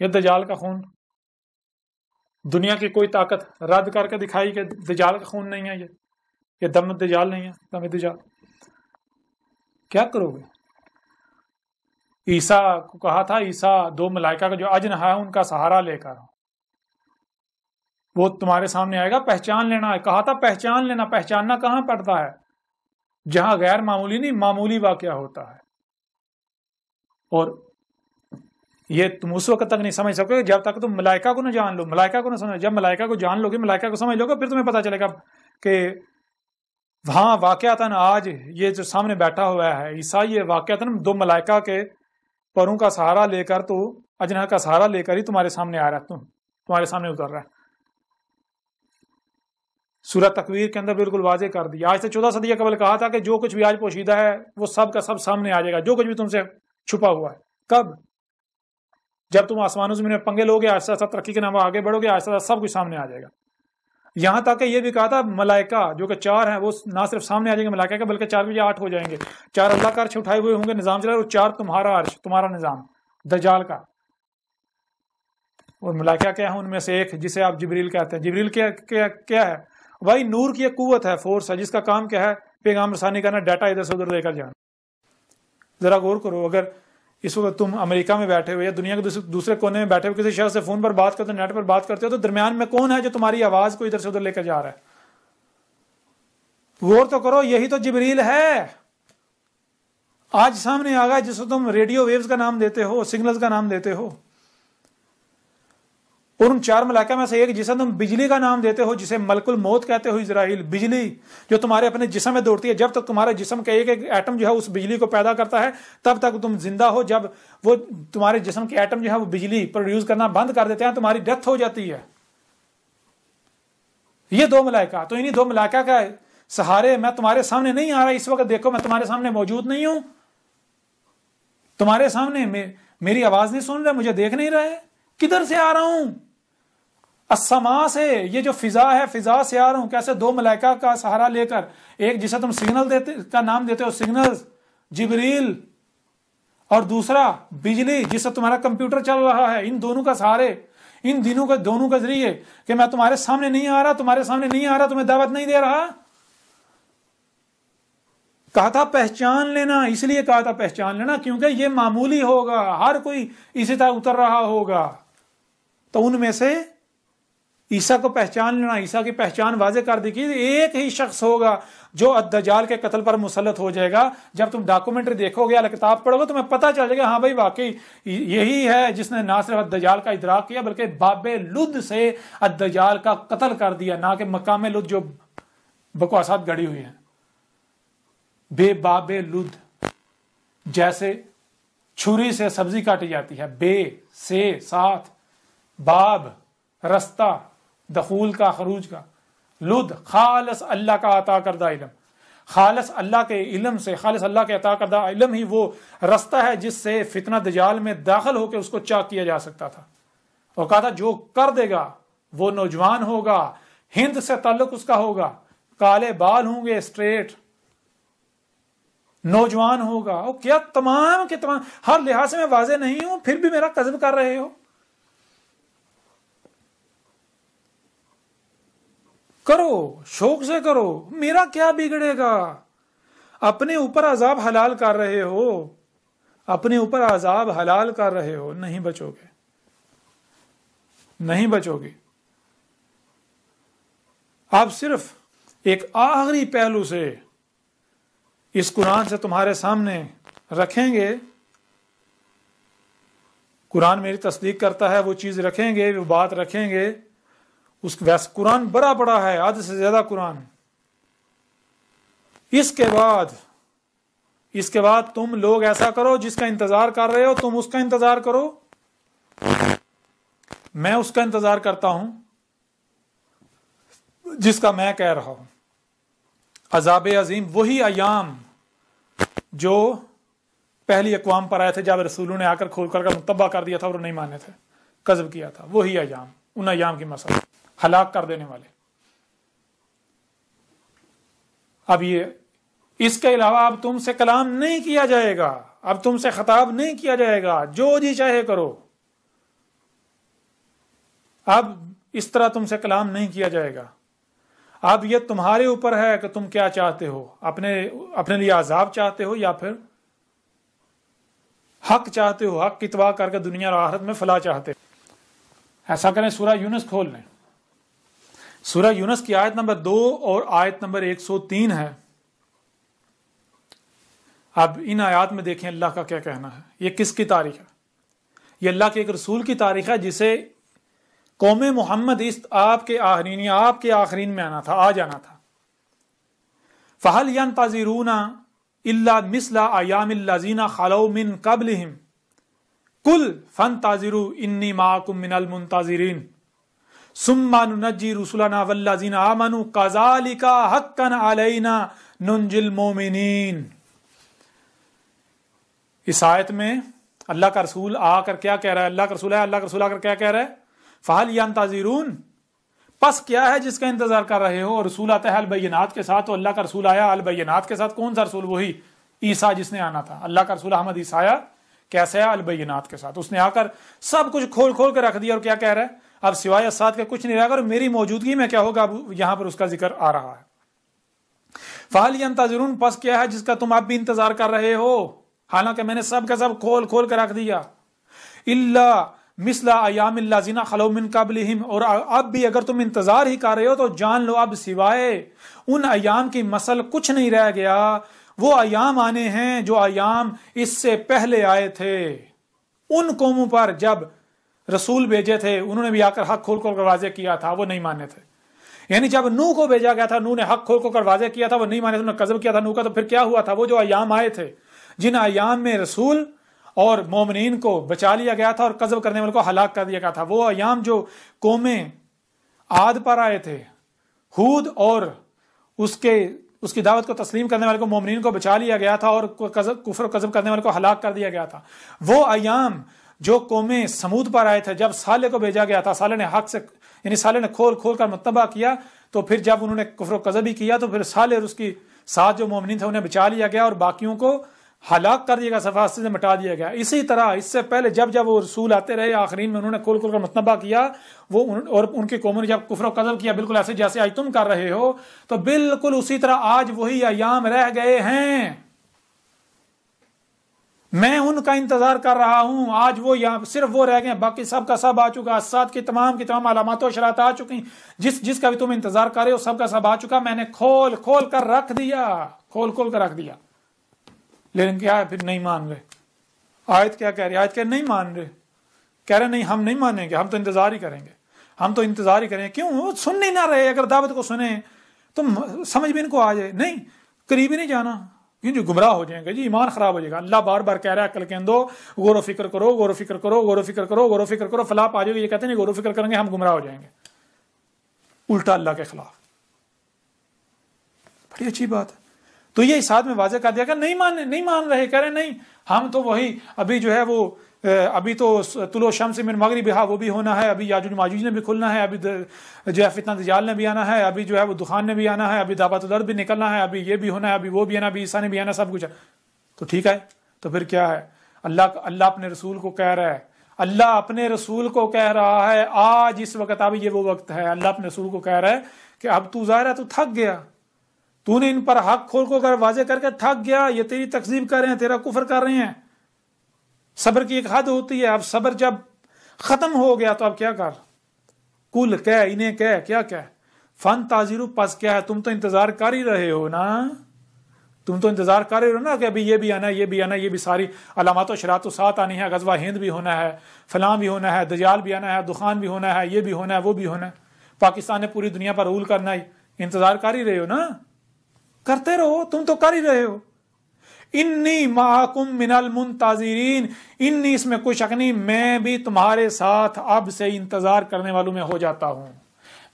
یا دجال کا خون دنیا کی کوئی طاقت رد کر کے دکھائی کہ دجال کا خون نہیں ہے یہ دم دم دجال دجال نہیں ہے کیا کرو گے عیسیٰ کو کہا تھا عیسیٰ دو ملائکہ کا جو ہے ان کا سہارا لے کر وہ تمہارے سامنے آئے گا پہچان لینا ہے کہا تھا پہچان لینا پہچاننا کہاں پڑتا ہے جہاں غیر معمولی نہیں معمولی واقعہ ہوتا ہے اور یہ تم اس وقت تک نہیں سمجھ سکو جب تک تم ملائکہ کو نہ جان لو ملائکہ کو نہ سمجھ جب ملائکہ کو جان لو گے ملائکہ کو سمجھ لو گے پھر تمہیں پتا چلے گا کہ آج یہ یہ جو سامنے بیٹھا ہوا ہے دو ملائکہ کے پروں کا سہارا لے کر تو اجنہ کا سہارا لے کر ہی تمہارے سامنے آ رہا تمہارے سامنے اتر رہا ہے سورہ تکویر کے اندر بالکل واضح کر دی آج سے چودہ صدیہ قبل کہا تھا کہ جو کچھ بھی آج پوشیدہ ہے وہ سب کا سب سامنے آ جائے گا جو کچھ بھی تم سے چھپا ہوا ہے کب جب تم آسمانوں زمین میں پنگے لوگے آہستہ آہستہ ترقی کے نام آگے بڑھو گے آہستہ آہستہ سب کچھ سامنے آ جائے گا یہاں تک کہ یہ بھی کہا تھا ملائکہ جو کہ چار ہیں وہ نہ صرف سامنے آ جائیں گے ملائکہ کے بلکہ چار بھی آٹھ ہو جائیں گے چار اللہ کا عرش اٹھائے ہوئے ہوں گے نظام چلا اور چار تمہارا عرش تمہارا نظام دجال کا اور ملائکہ کیا ہے ان میں سے ایک جسے آپ جبریل کہتے ہیں جبریل کیا, کیا, کیا ہے بھائی نور کی ایک قوت ہے فورس ہے جس کا کام کیا ہے پیغام رسانی کرنا ڈیٹا ادھر سے ادھر لے کر جانا ذرا غور کرو اگر اس وقت تم امریکہ میں بیٹھے ہوئے یا دنیا کے دوسرے کونے میں بیٹھے ہوئے کسی شخص سے فون پر بات کرتے ہو نیٹ پر بات کرتے ہو تو درمیان میں کون ہے جو تمہاری آواز کو ادھر سے ادھر لے کر جا رہا ہے غور تو کرو یہی تو جبریل ہے آج سامنے آگا جس کو تم ریڈیو ویوز کا نام دیتے ہو سگنل کا نام دیتے ہو اور ان چار ملاقہ میں سے ایک جسم تم بجلی کا نام دیتے ہو جسے ملک الموت کہتے ہو اسرائیل بجلی جو تمہارے اپنے جسم میں دوڑتی ہے جب تک تمہارے جسم کا ایک ایک ایٹم جو ہے اس بجلی کو پیدا کرتا ہے تب تک تم زندہ ہو جب وہ تمہارے جسم کے ایٹم جو ہے وہ بجلی پروڈیوس کرنا بند کر دیتے ہیں تمہاری ڈیتھ ہو جاتی ہے یہ دو ملائکہ تو انہیں دو ملائکہ کا سہارے میں تمہارے سامنے نہیں آ رہا اس وقت دیکھو میں تمہارے سامنے موجود نہیں ہوں تمہارے سامنے میری آواز نہیں سن رہا مجھے دیکھ نہیں رہے کدھر سے آ رہا ہوں اسما سے یہ جو فضا ہے فضا سے آ رہا ہوں کیسے دو ملائکہ کا سہارا لے کر ایک جسے تم سگنل دیتے دیتے کا نام ہو سگنل جبریل اور دوسرا بجلی جس سے تمہارا کمپیوٹر چل رہا ہے ان ان دونوں دونوں کا سہارے دنوں ذریعے کہ میں تمہارے سامنے نہیں آ رہا تمہارے سامنے نہیں آ رہا تمہیں دعوت نہیں دے رہا کہا تھا پہچان لینا اس لیے کہا تھا پہچان لینا کیونکہ یہ معمولی ہوگا ہر کوئی اسی طرح اتر رہا ہوگا تو ان میں سے عیسیٰ کو پہچان لینا عیسیٰ کی پہچان واضح کر دی کہ ایک ہی شخص ہوگا جو الدجال کے قتل پر مسلط ہو جائے گا جب تم ڈاکومنٹری دیکھو گے اللہ کتاب پڑھو گے تمہیں پتہ چل جائے گا ہاں بھائی واقعی یہی ہے جس نے نہ صرف الدجال کا ادراک کیا بلکہ باب لد سے الدجال کا قتل کر دیا نہ کہ مقام لد جو بکواسات گڑی ہوئی ہیں بے باب لد جیسے چھری سے سبزی کاٹی جاتی ہے بے سے ساتھ باب رستہ دخول کا خروج کا لد خالص اللہ کا عطا کردہ علم خالص اللہ کے علم سے خالص اللہ کے عطا کردہ علم ہی وہ رستہ ہے جس سے فتنہ دجال میں داخل ہو کے اس کو چاک کیا جا سکتا تھا اور کہا تھا جو کر دے گا وہ نوجوان ہوگا ہند سے تعلق اس کا ہوگا کالے بال ہوں گے اسٹریٹ نوجوان ہوگا اور کیا تمام کے تمام ہر لحاظ سے میں واضح نہیں ہوں پھر بھی میرا قزم کر رہے ہو کرو شوق سے کرو میرا کیا بگڑے گا اپنے اوپر عذاب حلال کر رہے ہو اپنے اوپر عذاب حلال کر رہے ہو نہیں بچو گے نہیں بچو گے آپ صرف ایک آخری پہلو سے اس قرآن سے تمہارے سامنے رکھیں گے قرآن میری تصدیق کرتا ہے وہ چیز رکھیں گے وہ بات رکھیں گے اس ویسے قرآن بڑا بڑا ہے آدھے سے زیادہ قرآن اس کے بعد اس کے بعد تم لوگ ایسا کرو جس کا انتظار کر رہے ہو تم اس کا انتظار کرو میں اس کا انتظار کرتا ہوں جس کا میں کہہ رہا ہوں عذاب عظیم وہی ایام جو پہلی اقوام پر آئے تھے جب رسولوں نے آ کر کھول کر کر کر دیا تھا اور نہیں مانے تھے قذب کیا تھا وہی ایام ان ایام کی مسئلہ ہلاک کر دینے والے اب یہ اس کے علاوہ اب تم سے کلام نہیں کیا جائے گا اب تم سے خطاب نہیں کیا جائے گا جو جی چاہے کرو اب اس طرح تم سے کلام نہیں کیا جائے گا اب یہ تمہارے اوپر ہے کہ تم کیا چاہتے ہو اپنے اپنے لیے عذاب چاہتے ہو یا پھر حق چاہتے ہو حق کتوا کر کے دنیا اور آہرت میں فلا چاہتے ہو ایسا کریں سورہ یونس کھول لیں سورہ یونس کی آیت نمبر دو اور آیت نمبر ایک سو تین ہے اب ان آیات میں دیکھیں اللہ کا کیا کہنا ہے یہ کس کی تاریخ ہے یہ اللہ کے ایک رسول کی تاریخ ہے جسے قوم محمد اس آپ کے آخرین آپ کے آخرین میں آنا تھا آ جانا تھا فہل یان تاجرونا اللہ مسلا ایام اللہ خالو من قبل کل فن تاجر ماکم من المنتظرین اس آیت میں اللہ کا رسول آ کر کیا کہہ رہا ہے اللہ کا رسول ہے اللہ کا رسول آ کر کیا کہہ رہا ہے فہل تاز پس کیا ہے جس کا انتظار کر رہے ہو رسول آتا ہے البینات کے ساتھ تو اللہ کا رسول آیا البینات کے ساتھ کون سا رسول وہی عیسا جس نے آنا تھا اللہ کا رسول احمد آیا کیسے آیا البینات کے ساتھ اس نے آ کر سب کچھ کھول کھول کے رکھ دیا اور کیا کہہ رہا ہے اب سوائے اسات کا کچھ نہیں رہے گا اور میری موجودگی میں کیا ہوگا یہاں پر اس کا ذکر آ رہا ہے پس کیا ہے جس کا تم اب بھی انتظار کر رہے ہو حالانکہ میں نے سب کا سب کھول کھول کے رکھ دیا اللہ اللہ مثلا ایام خلو من اور اب بھی اگر تم انتظار ہی کر رہے ہو تو جان لو اب سوائے ان ایام کی مسل کچھ نہیں رہ گیا وہ ایام آنے ہیں جو ایام اس سے پہلے آئے تھے ان قوموں پر جب رسول بھیجے تھے انہوں نے بھی آ کر حق کھول کھول کر واضح کیا تھا وہ نہیں مانے تھے یعنی جب نو کو بھیجا گیا تھا نو نے حق کھول کر واضح کیا تھا وہ نہیں مانے تھے قزب کیا تھا نو کا تو پھر کیا ہوا تھا وہ جو ایام آئے تھے جن ایام میں رسول اور مومنین کو بچا لیا گیا تھا اور قزب کرنے والے کو ہلاک کر دیا گیا تھا وہ ایام جو قومیں آد پر آئے تھے ہود اور اس کے اس کی دعوت کو تسلیم کرنے والے کو مومنین کو بچا لیا گیا تھا اور کفر و قزب کرنے والے کو ہلاک کر دیا گیا تھا وہ ایام جو قومیں سمود پر آئے تھے جب سالے کو بھیجا گیا تھا سالے نے حق سے یعنی سالے نے کھول کھول کر متبع کیا تو پھر جب انہوں نے کفر و قذبی کیا تو پھر سالے اور اس کی ساتھ جو مومنین تھے انہیں بچا لیا گیا اور باقیوں کو ہلاک کر دیا گیا سفاستے سے مٹا دیا گیا اسی طرح اس سے پہلے جب جب وہ رسول آتے رہے آخرین میں انہوں نے کھول کھول کر متباع کیا وہ اور ان کی قوموں نے جب کفر و قذب کیا بالکل ایسے جیسے آج تم کر رہے ہو تو بالکل اسی طرح آج وہی ایام رہ گئے ہیں میں ان کا انتظار کر رہا ہوں آج وہ یہاں صرف وہ رہ گئے باقی سب کا سب آ چکا اس ساتھ کی تمام کی تمام علامات و شرات آ چکی جس جس کا بھی تم انتظار کر رہے ہو سب کا سب آ چکا میں نے کھول کھول کر رکھ دیا کھول کھول کر رکھ دیا لیکن کیا ہے پھر نہیں مان رہے آیت کیا کہہ رہی آیت کیا نہیں مان رہے کہہ رہے نہیں ہم نہیں مانیں گے ہم تو انتظار ہی کریں گے ہم تو انتظار ہی کریں گے کیوں وہ سن نہیں نہ رہے اگر دعوت کو سنیں تو سمجھ بھی ان کو آ جائے نہیں قریب ہی نہیں جانا گمراہ ہو ہو جائیں گے جی ایمان خراب جائے گا اللہ بار بار کہہ رہا ہے کے اندو غور و فکر کرو غور و فکر کرو غور و فکر کرو غور و فکر کرو فلاپ آ جاؤ گے کہتے ہیں غور و فکر کریں گے ہم گمراہ ہو جائیں گے الٹا اللہ کے خلاف بڑی اچھی بات ہے تو یہ ساتھ میں واضح کر دیا کہ نہیں مانے نہیں مان رہے کہہ رہے نہیں ہم تو وہی ابھی جو ہے وہ ابھی تو شمس شم سے میر وہ بھی ہونا ہے ابھی یاجوج ماجوج نے بھی کھلنا ہے ابھی جو ہے فتنہ دجال نے بھی آنا ہے ابھی جو ہے وہ دخان نے بھی آنا ہے ابھی دعوت بھی نکلنا ہے ابھی یہ بھی ہونا ہے ابھی وہ بھی آنا ابھی عیسیٰ نے بھی آنا سب کچھ تو ٹھیک ہے تو پھر کیا ہے اللہ اللہ اپنے رسول کو کہہ رہا ہے اللہ اپنے رسول کو کہہ رہا ہے آج اس وقت اب یہ وہ وقت ہے اللہ اپنے رسول کو کہہ رہا ہے کہ اب تو ظاہر ہے تو تھک گیا تو نے ان پر حق کھول کو واضح کر کے تھک گیا یہ تیری تقسیم کر رہے ہیں تیرا کفر کر رہے ہیں صبر کی ایک حد ہوتی ہے اب صبر جب ختم ہو گیا تو اب کیا کر کل کہ کیا کہ فن تاجر کیا ہے تم تو انتظار کر ہی رہے ہو نا تم تو انتظار کر رہے ہو نا کہ ابھی یہ بھی آنا ہے یہ بھی آنا ہے یہ بھی ساری علامات و شرات و ساتھ آنی ہے غزوہ ہند بھی ہونا ہے فلاں بھی ہونا ہے دجال بھی آنا ہے دخان بھی ہونا ہے یہ بھی ہونا ہے وہ بھی ہونا ہے پاکستان نے پوری دنیا پر رول کرنا ہی انتظار کر ہی رہے ہو نا کرتے رہو تم تو کر ہی رہے ہو انی معاکم من المنتظرین انی اس میں کوئی شک نہیں میں بھی تمہارے ساتھ اب سے انتظار کرنے والوں میں ہو جاتا ہوں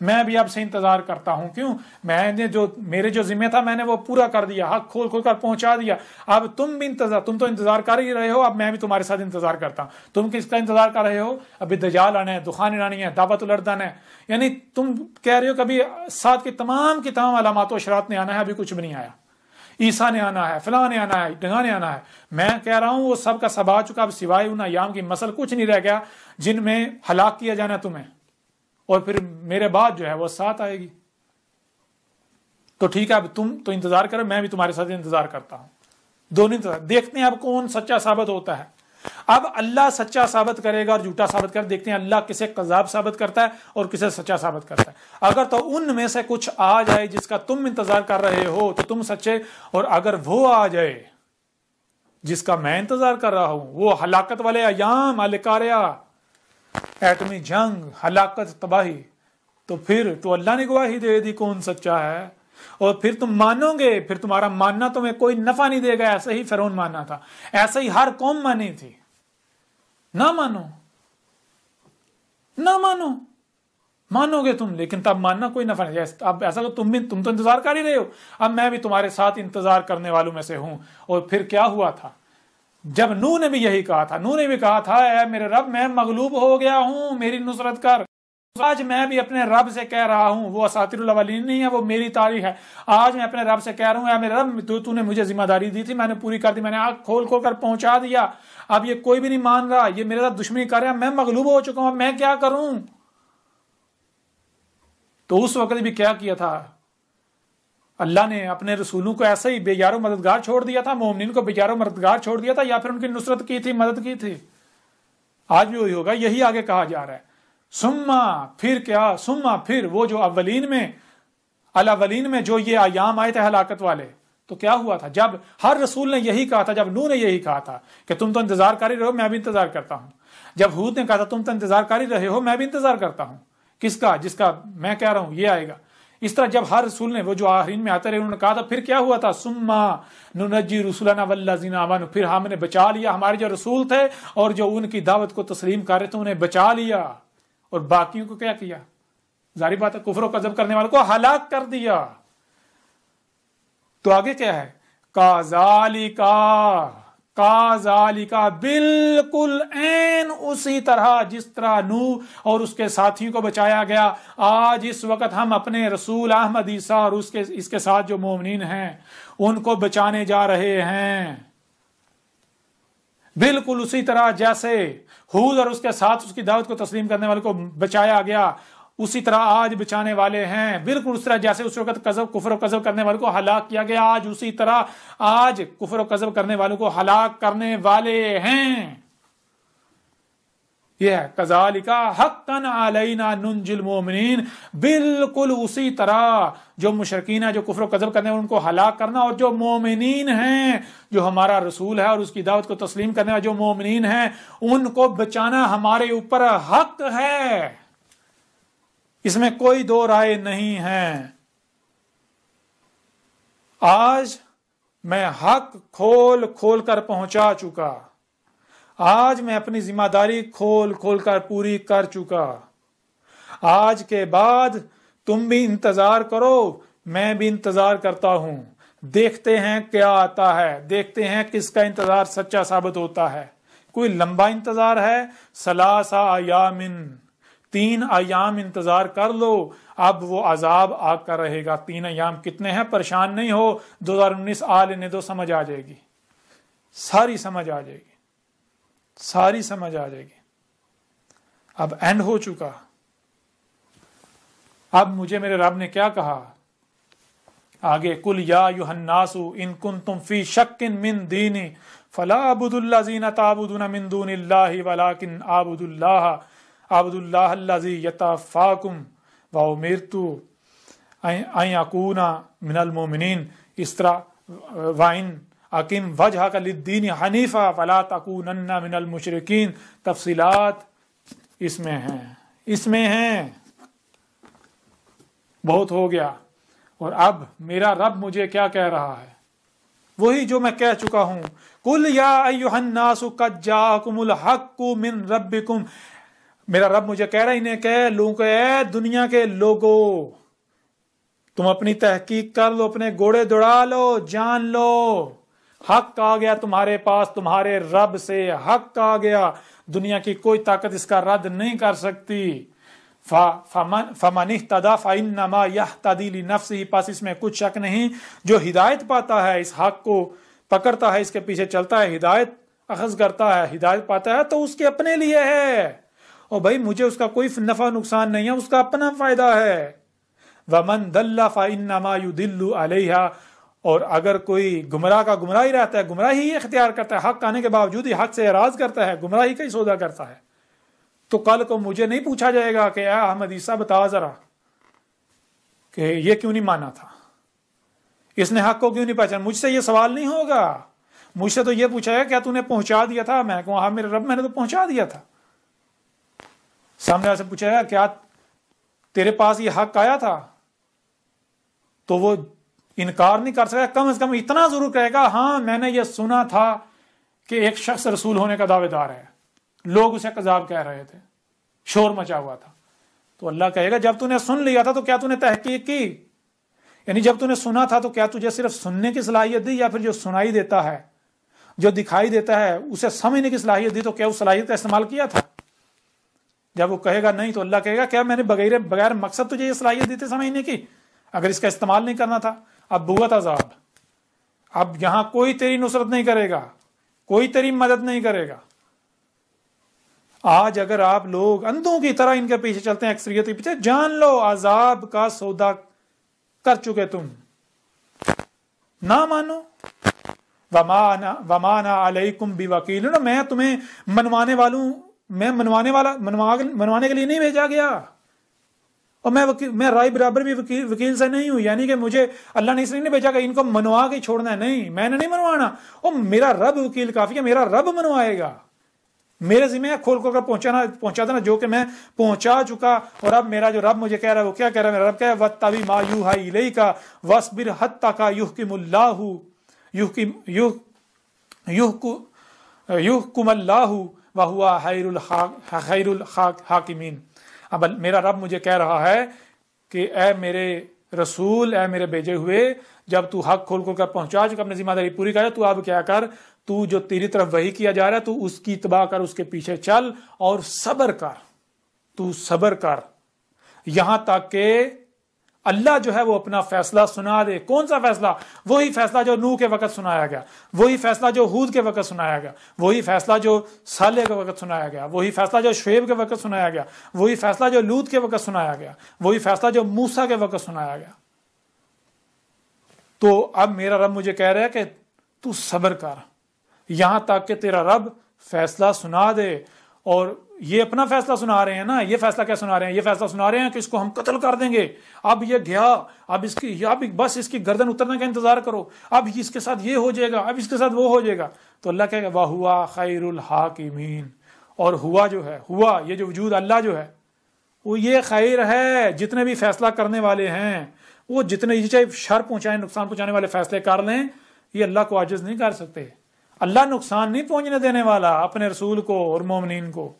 میں بھی اب سے انتظار کرتا ہوں کیوں میں نے جو میرے جو ذمہ تھا میں نے وہ پورا کر دیا حق کھول کھول کر پہنچا دیا اب تم بھی انتظار تم تو انتظار کر ہی رہے ہو اب میں بھی تمہارے ساتھ انتظار کرتا ہوں تم کس کا انتظار کر رہے ہو ابھی دجال آنا ہے دکھانے لانی ہے دعوت الردن ہے یعنی تم کہہ رہے ہو کہ ابھی ساتھ کی تمام علامات و اشرات نے آنا ہے ابھی کچھ بھی نہیں آیا نے آنا ہے فلاں نے نے آنا آنا ہے ہے میں کہہ رہا ہوں وہ سب کا سب آ چکا اب سوائے ان ایام کی مسل کچھ نہیں رہ گیا جن میں ہلاک کیا جانا تمہیں اور پھر میرے بعد جو ہے وہ ساتھ آئے گی تو ٹھیک ہے اب تم تو انتظار کرو میں بھی تمہارے ساتھ انتظار کرتا ہوں دونوں انتظار دیکھتے ہیں اب کون سچا ثابت ہوتا ہے اب اللہ سچا ثابت کرے گا اور جھوٹا ثابت کرے دیکھتے ہیں اللہ کسے قذاب ثابت کرتا ہے اور کسے سچا ثابت کرتا ہے اگر تو ان میں سے کچھ آ جائے جس کا تم انتظار کر رہے ہو تو تم سچے اور اگر وہ آ جائے جس کا میں انتظار کر رہا ہوں وہ ہلاکت والے ایام ایٹمی جنگ ہلاکت تباہی تو پھر تو اللہ نے گواہی دے دی کون سچا ہے اور پھر تم مانو گے پھر تمہارا ماننا تمہیں کوئی نفع نہیں دے گا ایسا ہی فرون ماننا تھا ایسا ہی ہر قوم مانی تھی نہ مانو نہ مانو مانو گے تم لیکن تب ماننا کوئی نفع نہیں اب ایسا تم تو انتظار کر ہی رہے ہو اب میں بھی تمہارے ساتھ انتظار کرنے والوں میں سے ہوں اور پھر کیا ہوا تھا جب نو نے بھی یہی کہا تھا نو نے بھی کہا تھا اے میرے رب میں مغلوب ہو گیا ہوں میری نصرت کر آج میں بھی اپنے رب سے کہہ رہا ہوں وہ اساتر اللہ نہیں ہے وہ میری تاریخ ہے آج میں اپنے رب سے کہہ رہا ہوں یا مجھے ذمہ داری دی تھی میں نے پوری کر دی میں نے کھول کھول کر پہنچا دیا اب یہ کوئی بھی نہیں مان رہا یہ میرے ساتھ دشمنی کر رہا ہے میں مغلوب ہو چکا ہوں میں کیا کروں تو اس وقت بھی کیا کیا تھا اللہ نے اپنے رسولوں کو ایسے ہی بےجارو مددگار چھوڑ دیا تھا مومنین کو بےجارو مددگار چھوڑ دیا تھا یا پھر ان کی نصرت کی تھی مدد کی تھی آج بھی وہی ہوگا یہی آگے کہا جا رہا ہے سما پھر کیا سما پھر وہ جو اولین میں الاولین میں جو یہ آیام آئے تھے ہلاکت والے تو کیا ہوا تھا جب ہر رسول نے یہی کہا تھا جب نو نے یہی کہا تھا کہ تم تو انتظار کر ہی رہے ہو میں بھی انتظار کرتا ہوں جب ہود نے کہا تھا تم تو انتظار کر ہی رہے ہو میں بھی انتظار کرتا ہوں کس کا جس کا میں کہہ رہا ہوں یہ آئے گا اس طرح جب ہر رسول نے وہ جو آخرین میں آتے رہے انہوں نے کہا تھا پھر کیا ہوا تھا سما نوری رسولان وزین عمان پھر ہم نے بچا لیا ہمارے جو رسول تھے اور جو ان کی دعوت کو تسلیم کر رہے تھے انہیں بچا لیا اور باقیوں کو کیا کیا ظاہری بات ہے کفر و قذب کرنے والوں کو ہلاک کر دیا تو آگے کیا ہے کازالکا کازالکا بالکل این اسی طرح جس طرح نو اور اس کے ساتھیوں کو بچایا گیا آج اس وقت ہم اپنے رسول احمد عیسیٰ اور اس کے ساتھ جو مومنین ہیں ان کو بچانے جا رہے ہیں بالکل اسی طرح جیسے حود اور اس کے ساتھ اس کی دعوت کو تسلیم کرنے والے کو بچایا گیا اسی طرح آج بچانے والے ہیں بالکل اس طرح جیسے اس وقت قذب کفر و قذب کرنے والوں کو ہلاک کیا گیا آج اسی طرح آج کفر و قذب کرنے والوں کو ہلاک کرنے والے ہیں یہ کزال کا ننجل مومنین بالکل اسی طرح جو مشرقین جو کفر و قذب کرنے ان کو ہلاک کرنا اور جو مومنین ہیں جو ہمارا رسول ہے اور اس کی دعوت کو تسلیم کرنے جو مومنین ہیں ان کو بچانا ہمارے اوپر حق ہے اس میں کوئی دو رائے نہیں ہے آج میں حق کھول کھول کر پہنچا چکا آج میں اپنی ذمہ داری کھول کھول کر پوری کر چکا آج کے بعد تم بھی انتظار کرو میں بھی انتظار کرتا ہوں دیکھتے ہیں کیا آتا ہے دیکھتے ہیں کس کا انتظار سچا ثابت ہوتا ہے کوئی لمبا انتظار ہے سلاسا سلاسایا تین ایام انتظار کر لو اب وہ عذاب آ کر رہے گا تین ایام کتنے ہیں پریشان نہیں ہو دو ہزار انیس آ لینے دو سمجھ آ جائے گی ساری سمجھ آ جائے گی ساری سمجھ آ جائے گی اب اینڈ ہو چکا اب مجھے میرے رب نے کیا کہا آگے کل یا ان کن تم فی من فلا زین ن تاب دون اللہ کن آبد اللہ آبد اللہ اللہ یتا فاک ویرونا من المومنین اس طرح وائن وجہ حنیفہ من المشرقین تفصیلات اس میں ہیں اس میں ہیں بہت ہو گیا اور اب میرا رب مجھے کیا کہہ رہا ہے وہی جو میں کہہ چکا ہوں کل یا الناس قد جاکم الحق من رب میرا رب مجھے کہہ رہا انہیں کہ لو کہ دنیا کے لوگو تم اپنی تحقیق کر لو اپنے گوڑے دوڑا لو جان لو حق آ گیا تمہارے پاس تمہارے رب سے حق آ گیا دنیا کی کوئی طاقت اس کا رد نہیں کر سکتی فمن نما نفس ہی پاس اس میں کچھ شک نہیں جو ہدایت پاتا ہے اس حق کو پکڑتا ہے اس کے پیچھے چلتا ہے ہدایت اخذ کرتا ہے ہدایت پاتا ہے تو اس کے اپنے لیے ہے اور بھائی مجھے اس کا کوئی نفع نقصان نہیں ہے اس کا اپنا فائدہ ہے ومن دلہ فائن نما یو دلو علیہ اور اگر کوئی گمراہ کا گمراہ رہتا ہے گمراہی اختیار کرتا ہے حق آنے کے باوجود ہی حق سے اعراض کرتا ہے گمراہ کا ہی سودا کرتا ہے تو کل کو مجھے نہیں پوچھا جائے گا کہ احمد عیسیٰ بتا ذرا کہ یہ کیوں نہیں مانا تھا اس نے حق کو کیوں نہیں پہچانا مجھ سے یہ سوال نہیں ہوگا مجھ سے تو یہ پوچھا کیا تو نے پہنچا دیا تھا میں کہوں ہاں میرے رب میں نے تو پہنچا دیا تھا سامنے سے پوچھا کیا تیرے پاس یہ حق آیا تھا تو وہ انکار نہیں کر سکتا کم از کم اتنا ضرور کہے گا ہاں میں نے یہ سنا تھا کہ ایک شخص رسول ہونے کا دعوے دار ہے لوگ اسے کذاب کہہ رہے تھے شور مچا ہوا تھا تو اللہ کہے گا جب تھی سن لیا تھا تو کیا تھی تحقیق کی یعنی جب تھی سنا تھا تو کیا تجھے صرف سننے کی صلاحیت دی یا پھر جو سنائی دیتا ہے جو دکھائی دیتا ہے اسے سمجھنے کی صلاحیت دی تو کیا اس صلاحیت کا استعمال کیا تھا جب وہ کہے گا نہیں تو اللہ کہے گا کیا میں نے بغیر بغیر مقصد تجھے یہ صلاحیت دی تھی سمجھنے کی اگر اس کا استعمال نہیں کرنا تھا اب بوت عذاب اب یہاں کوئی تیری نصرت نہیں کرے گا کوئی تیری مدد نہیں کرے گا آج اگر آپ لوگ اندھوں کی طرح ان کے پیچھے چلتے ہیں اکثریت کے پیچھے جان لو عذاب کا سودا کر چکے تم نہ مانو ومانا علیکم بی وکیل میں تمہیں منوانے والوں میں منوانے والا منوانے کے لیے نہیں بھیجا گیا اور میں رائے برابر بھی وکیل سے نہیں ہوں یعنی کہ مجھے اللہ نے اس لیے نہیں بھیجا کہ ان کو منوا کے چھوڑنا ہے نہیں میں نے نہیں منوانا اور میرا رب وکیل کافی ہے میرا رب منوائے گا میرے ہے کھول کھول کر پہنچانا پہنچا دینا جو کہ میں پہنچا چکا اور اب میرا جو رب مجھے کہہ رہا ہے وہ کیا کہہ رہا ہے میرا رب کہہ ہے یوہ کم اللہ ہُو واہر ہیر الخاک ہاکمین ہاں، میرا رب مجھے کہہ رہا ہے کہ اے میرے رسول اے میرے بیجے ہوئے جب تو حق کھول کھول کر پہنچا جو اپنے ذمہ داری پوری کرے تو اب کیا کر تو جو تیری طرف وہی کیا جا رہا ہے تو اس کی تباہ کر اس کے پیچھے چل اور صبر کر تو صبر کر یہاں تک کہ اللہ جو ہے وہ اپنا فیصلہ سنا دے کون سا فیصلہ وہی فیصلہ جو نو کے وقت سنایا گیا وہی فیصلہ جو ہود کے وقت سنایا گیا وہی فیصلہ جو سالے جو شعیب کے وقت سنایا گیا وہی فیصلہ جو لوت کے وقت سنایا گیا وہی فیصلہ جو موسا کے وقت سنایا گیا تو اب میرا رب مجھے کہہ رہا ہے کہ تو صبر کر یہاں تک کہ تیرا رب فیصلہ سنا دے اور یہ اپنا فیصلہ سنا رہے ہیں نا یہ فیصلہ کیا سنا رہے ہیں یہ فیصلہ سنا رہے ہیں کہ اس کو ہم قتل کر دیں گے اب یہ گیا اب اس کی اب بس اس کی گردن اترنے کا انتظار کرو اب اس کے ساتھ یہ ہو جائے گا اب اس کے ساتھ وہ ہو جائے گا تو اللہ کہ ہوا خیر الحاکمین اور ہوا جو ہے ہوا یہ جو وجود اللہ جو ہے وہ یہ خیر ہے جتنے بھی فیصلہ کرنے والے ہیں وہ جتنے چاہے شر پہنچائیں نقصان پہنچانے والے فیصلے کر لیں یہ اللہ کو عاجز نہیں کر سکتے اللہ نقصان نہیں پہنچنے دینے والا اپنے رسول کو اور مومنین کو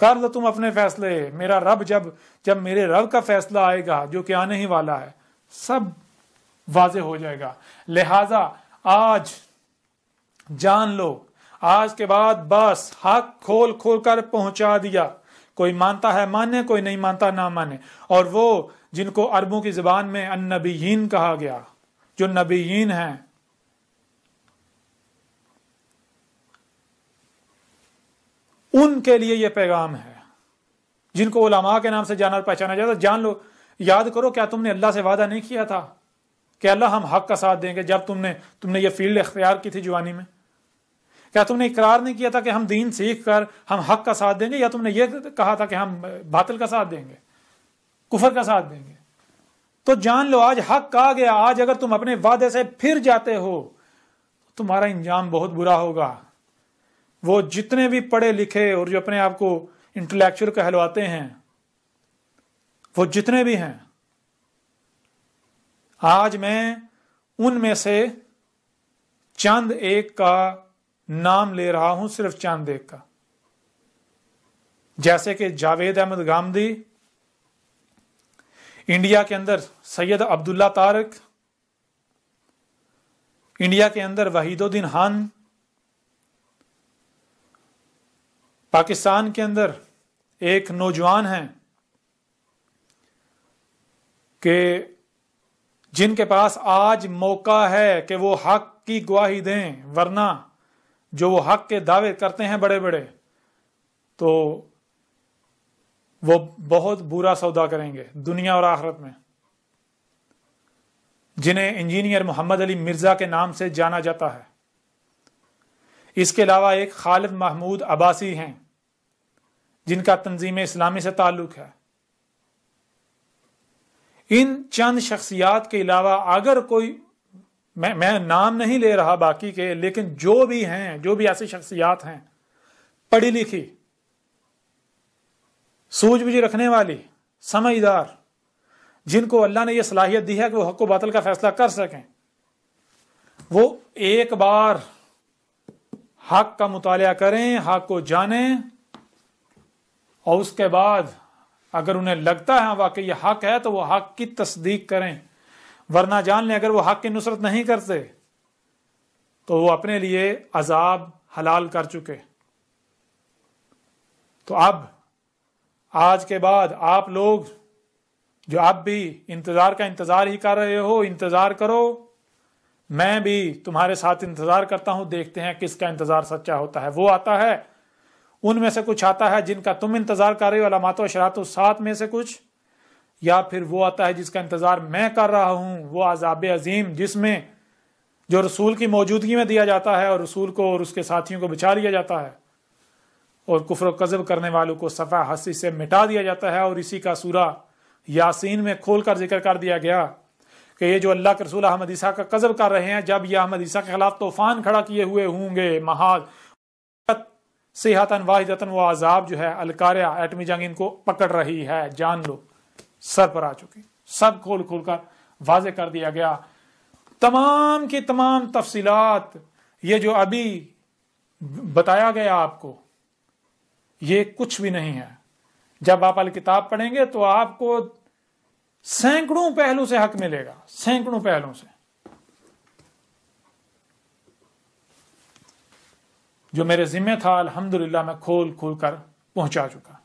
کر لو تم اپنے فیصلے میرا رب جب جب میرے رب کا فیصلہ آئے گا جو کہ آنے ہی والا ہے سب واضح ہو جائے گا لہذا آج جان لو آج کے بعد بس حق کھول کھول کر پہنچا دیا کوئی مانتا ہے مانے کوئی نہیں مانتا نہ مانے اور وہ جن کو عربوں کی زبان میں ان کہا گیا جو نبیین ہیں ان کے لیے یہ پیغام ہے جن کو علماء کے نام سے اور پہچانا جاتا جان لو یاد کرو کیا تم نے اللہ سے وعدہ نہیں کیا تھا کہ اللہ ہم حق کا ساتھ دیں گے جب تم نے تم نے یہ فیلڈ اختیار کی تھی جوانی میں کیا تم نے اقرار نہیں کیا تھا کہ ہم دین سیکھ کر ہم حق کا ساتھ دیں گے یا تم نے یہ کہا تھا کہ ہم باطل کا ساتھ دیں گے کفر کا ساتھ دیں گے تو جان لو آج حق آ گیا آج اگر تم اپنے وعدے سے پھر جاتے ہو تمہارا انجام بہت برا ہوگا وہ جتنے بھی پڑھے لکھے اور جو اپنے آپ کو انٹلیکچوئل کہلواتے ہیں وہ جتنے بھی ہیں آج میں ان میں سے چند ایک کا نام لے رہا ہوں صرف چند ایک کا جیسے کہ جاوید احمد گامدی انڈیا کے اندر سید عبداللہ تارک انڈیا کے اندر وحید الدین ہن پاکستان کے اندر ایک نوجوان ہیں کہ جن کے پاس آج موقع ہے کہ وہ حق کی گواہی دیں ورنہ جو وہ حق کے دعوے کرتے ہیں بڑے بڑے تو وہ بہت برا سودا کریں گے دنیا اور آخرت میں جنہیں انجینئر محمد علی مرزا کے نام سے جانا جاتا ہے اس کے علاوہ ایک خالد محمود عباسی ہیں جن کا تنظیم اسلامی سے تعلق ہے ان چند شخصیات کے علاوہ اگر کوئی میں نام نہیں لے رہا باقی کے لیکن جو بھی ہیں جو بھی ایسی شخصیات ہیں پڑھی لکھی سوج بجی رکھنے والی سمجھدار جن کو اللہ نے یہ صلاحیت دی ہے کہ وہ حق و باطل کا فیصلہ کر سکیں وہ ایک بار حق کا مطالعہ کریں حق کو جانیں اور اس کے بعد اگر انہیں لگتا ہے ہاں واقعی یہ حق ہے تو وہ حق کی تصدیق کریں ورنہ جان لیں اگر وہ حق کی نصرت نہیں کرتے تو وہ اپنے لیے عذاب حلال کر چکے تو اب آج کے بعد آپ لوگ جو اب بھی انتظار کا انتظار ہی کر رہے ہو انتظار کرو میں بھی تمہارے ساتھ انتظار کرتا ہوں دیکھتے ہیں کس کا انتظار سچا ہوتا ہے وہ آتا ہے ان میں سے کچھ آتا ہے جن کا تم انتظار کر رہے ہو علامات و اشرات و ساتھ میں سے کچھ یا پھر وہ آتا ہے جس کا انتظار میں کر رہا ہوں وہ عذاب عظیم جس میں جو رسول کی موجودگی میں دیا جاتا ہے اور رسول کو اور اس کے ساتھیوں کو بچا لیا جاتا ہے اور کفر و قذب کرنے والوں کو صفحہ ہنسی سے مٹا دیا جاتا ہے اور اسی کا سورہ یاسین میں کھول کر ذکر کر دیا گیا کہ یہ جو اللہ کے رسول احمد عیسیٰ کا قذب کر رہے ہیں جب یہ احمد عیسیٰ کے خلاف طوفان کھڑا کیے ہوئے ہوں گے محال صحت واحد وہ عذاب جو ہے الکاریا ایٹمی جنگ ان کو پکڑ رہی ہے جان لو سر پر آ چکی سب کھول کھول کر واضح کر دیا گیا تمام کی تمام تفصیلات یہ جو ابھی بتایا گیا آپ کو یہ کچھ بھی نہیں ہے جب آپ الکتاب پڑھیں گے تو آپ کو سینکڑوں پہلو سے حق ملے گا سینکڑوں پہلو سے جو میرے ذمہ تھا الحمدللہ میں کھول کھول کر پہنچا چکا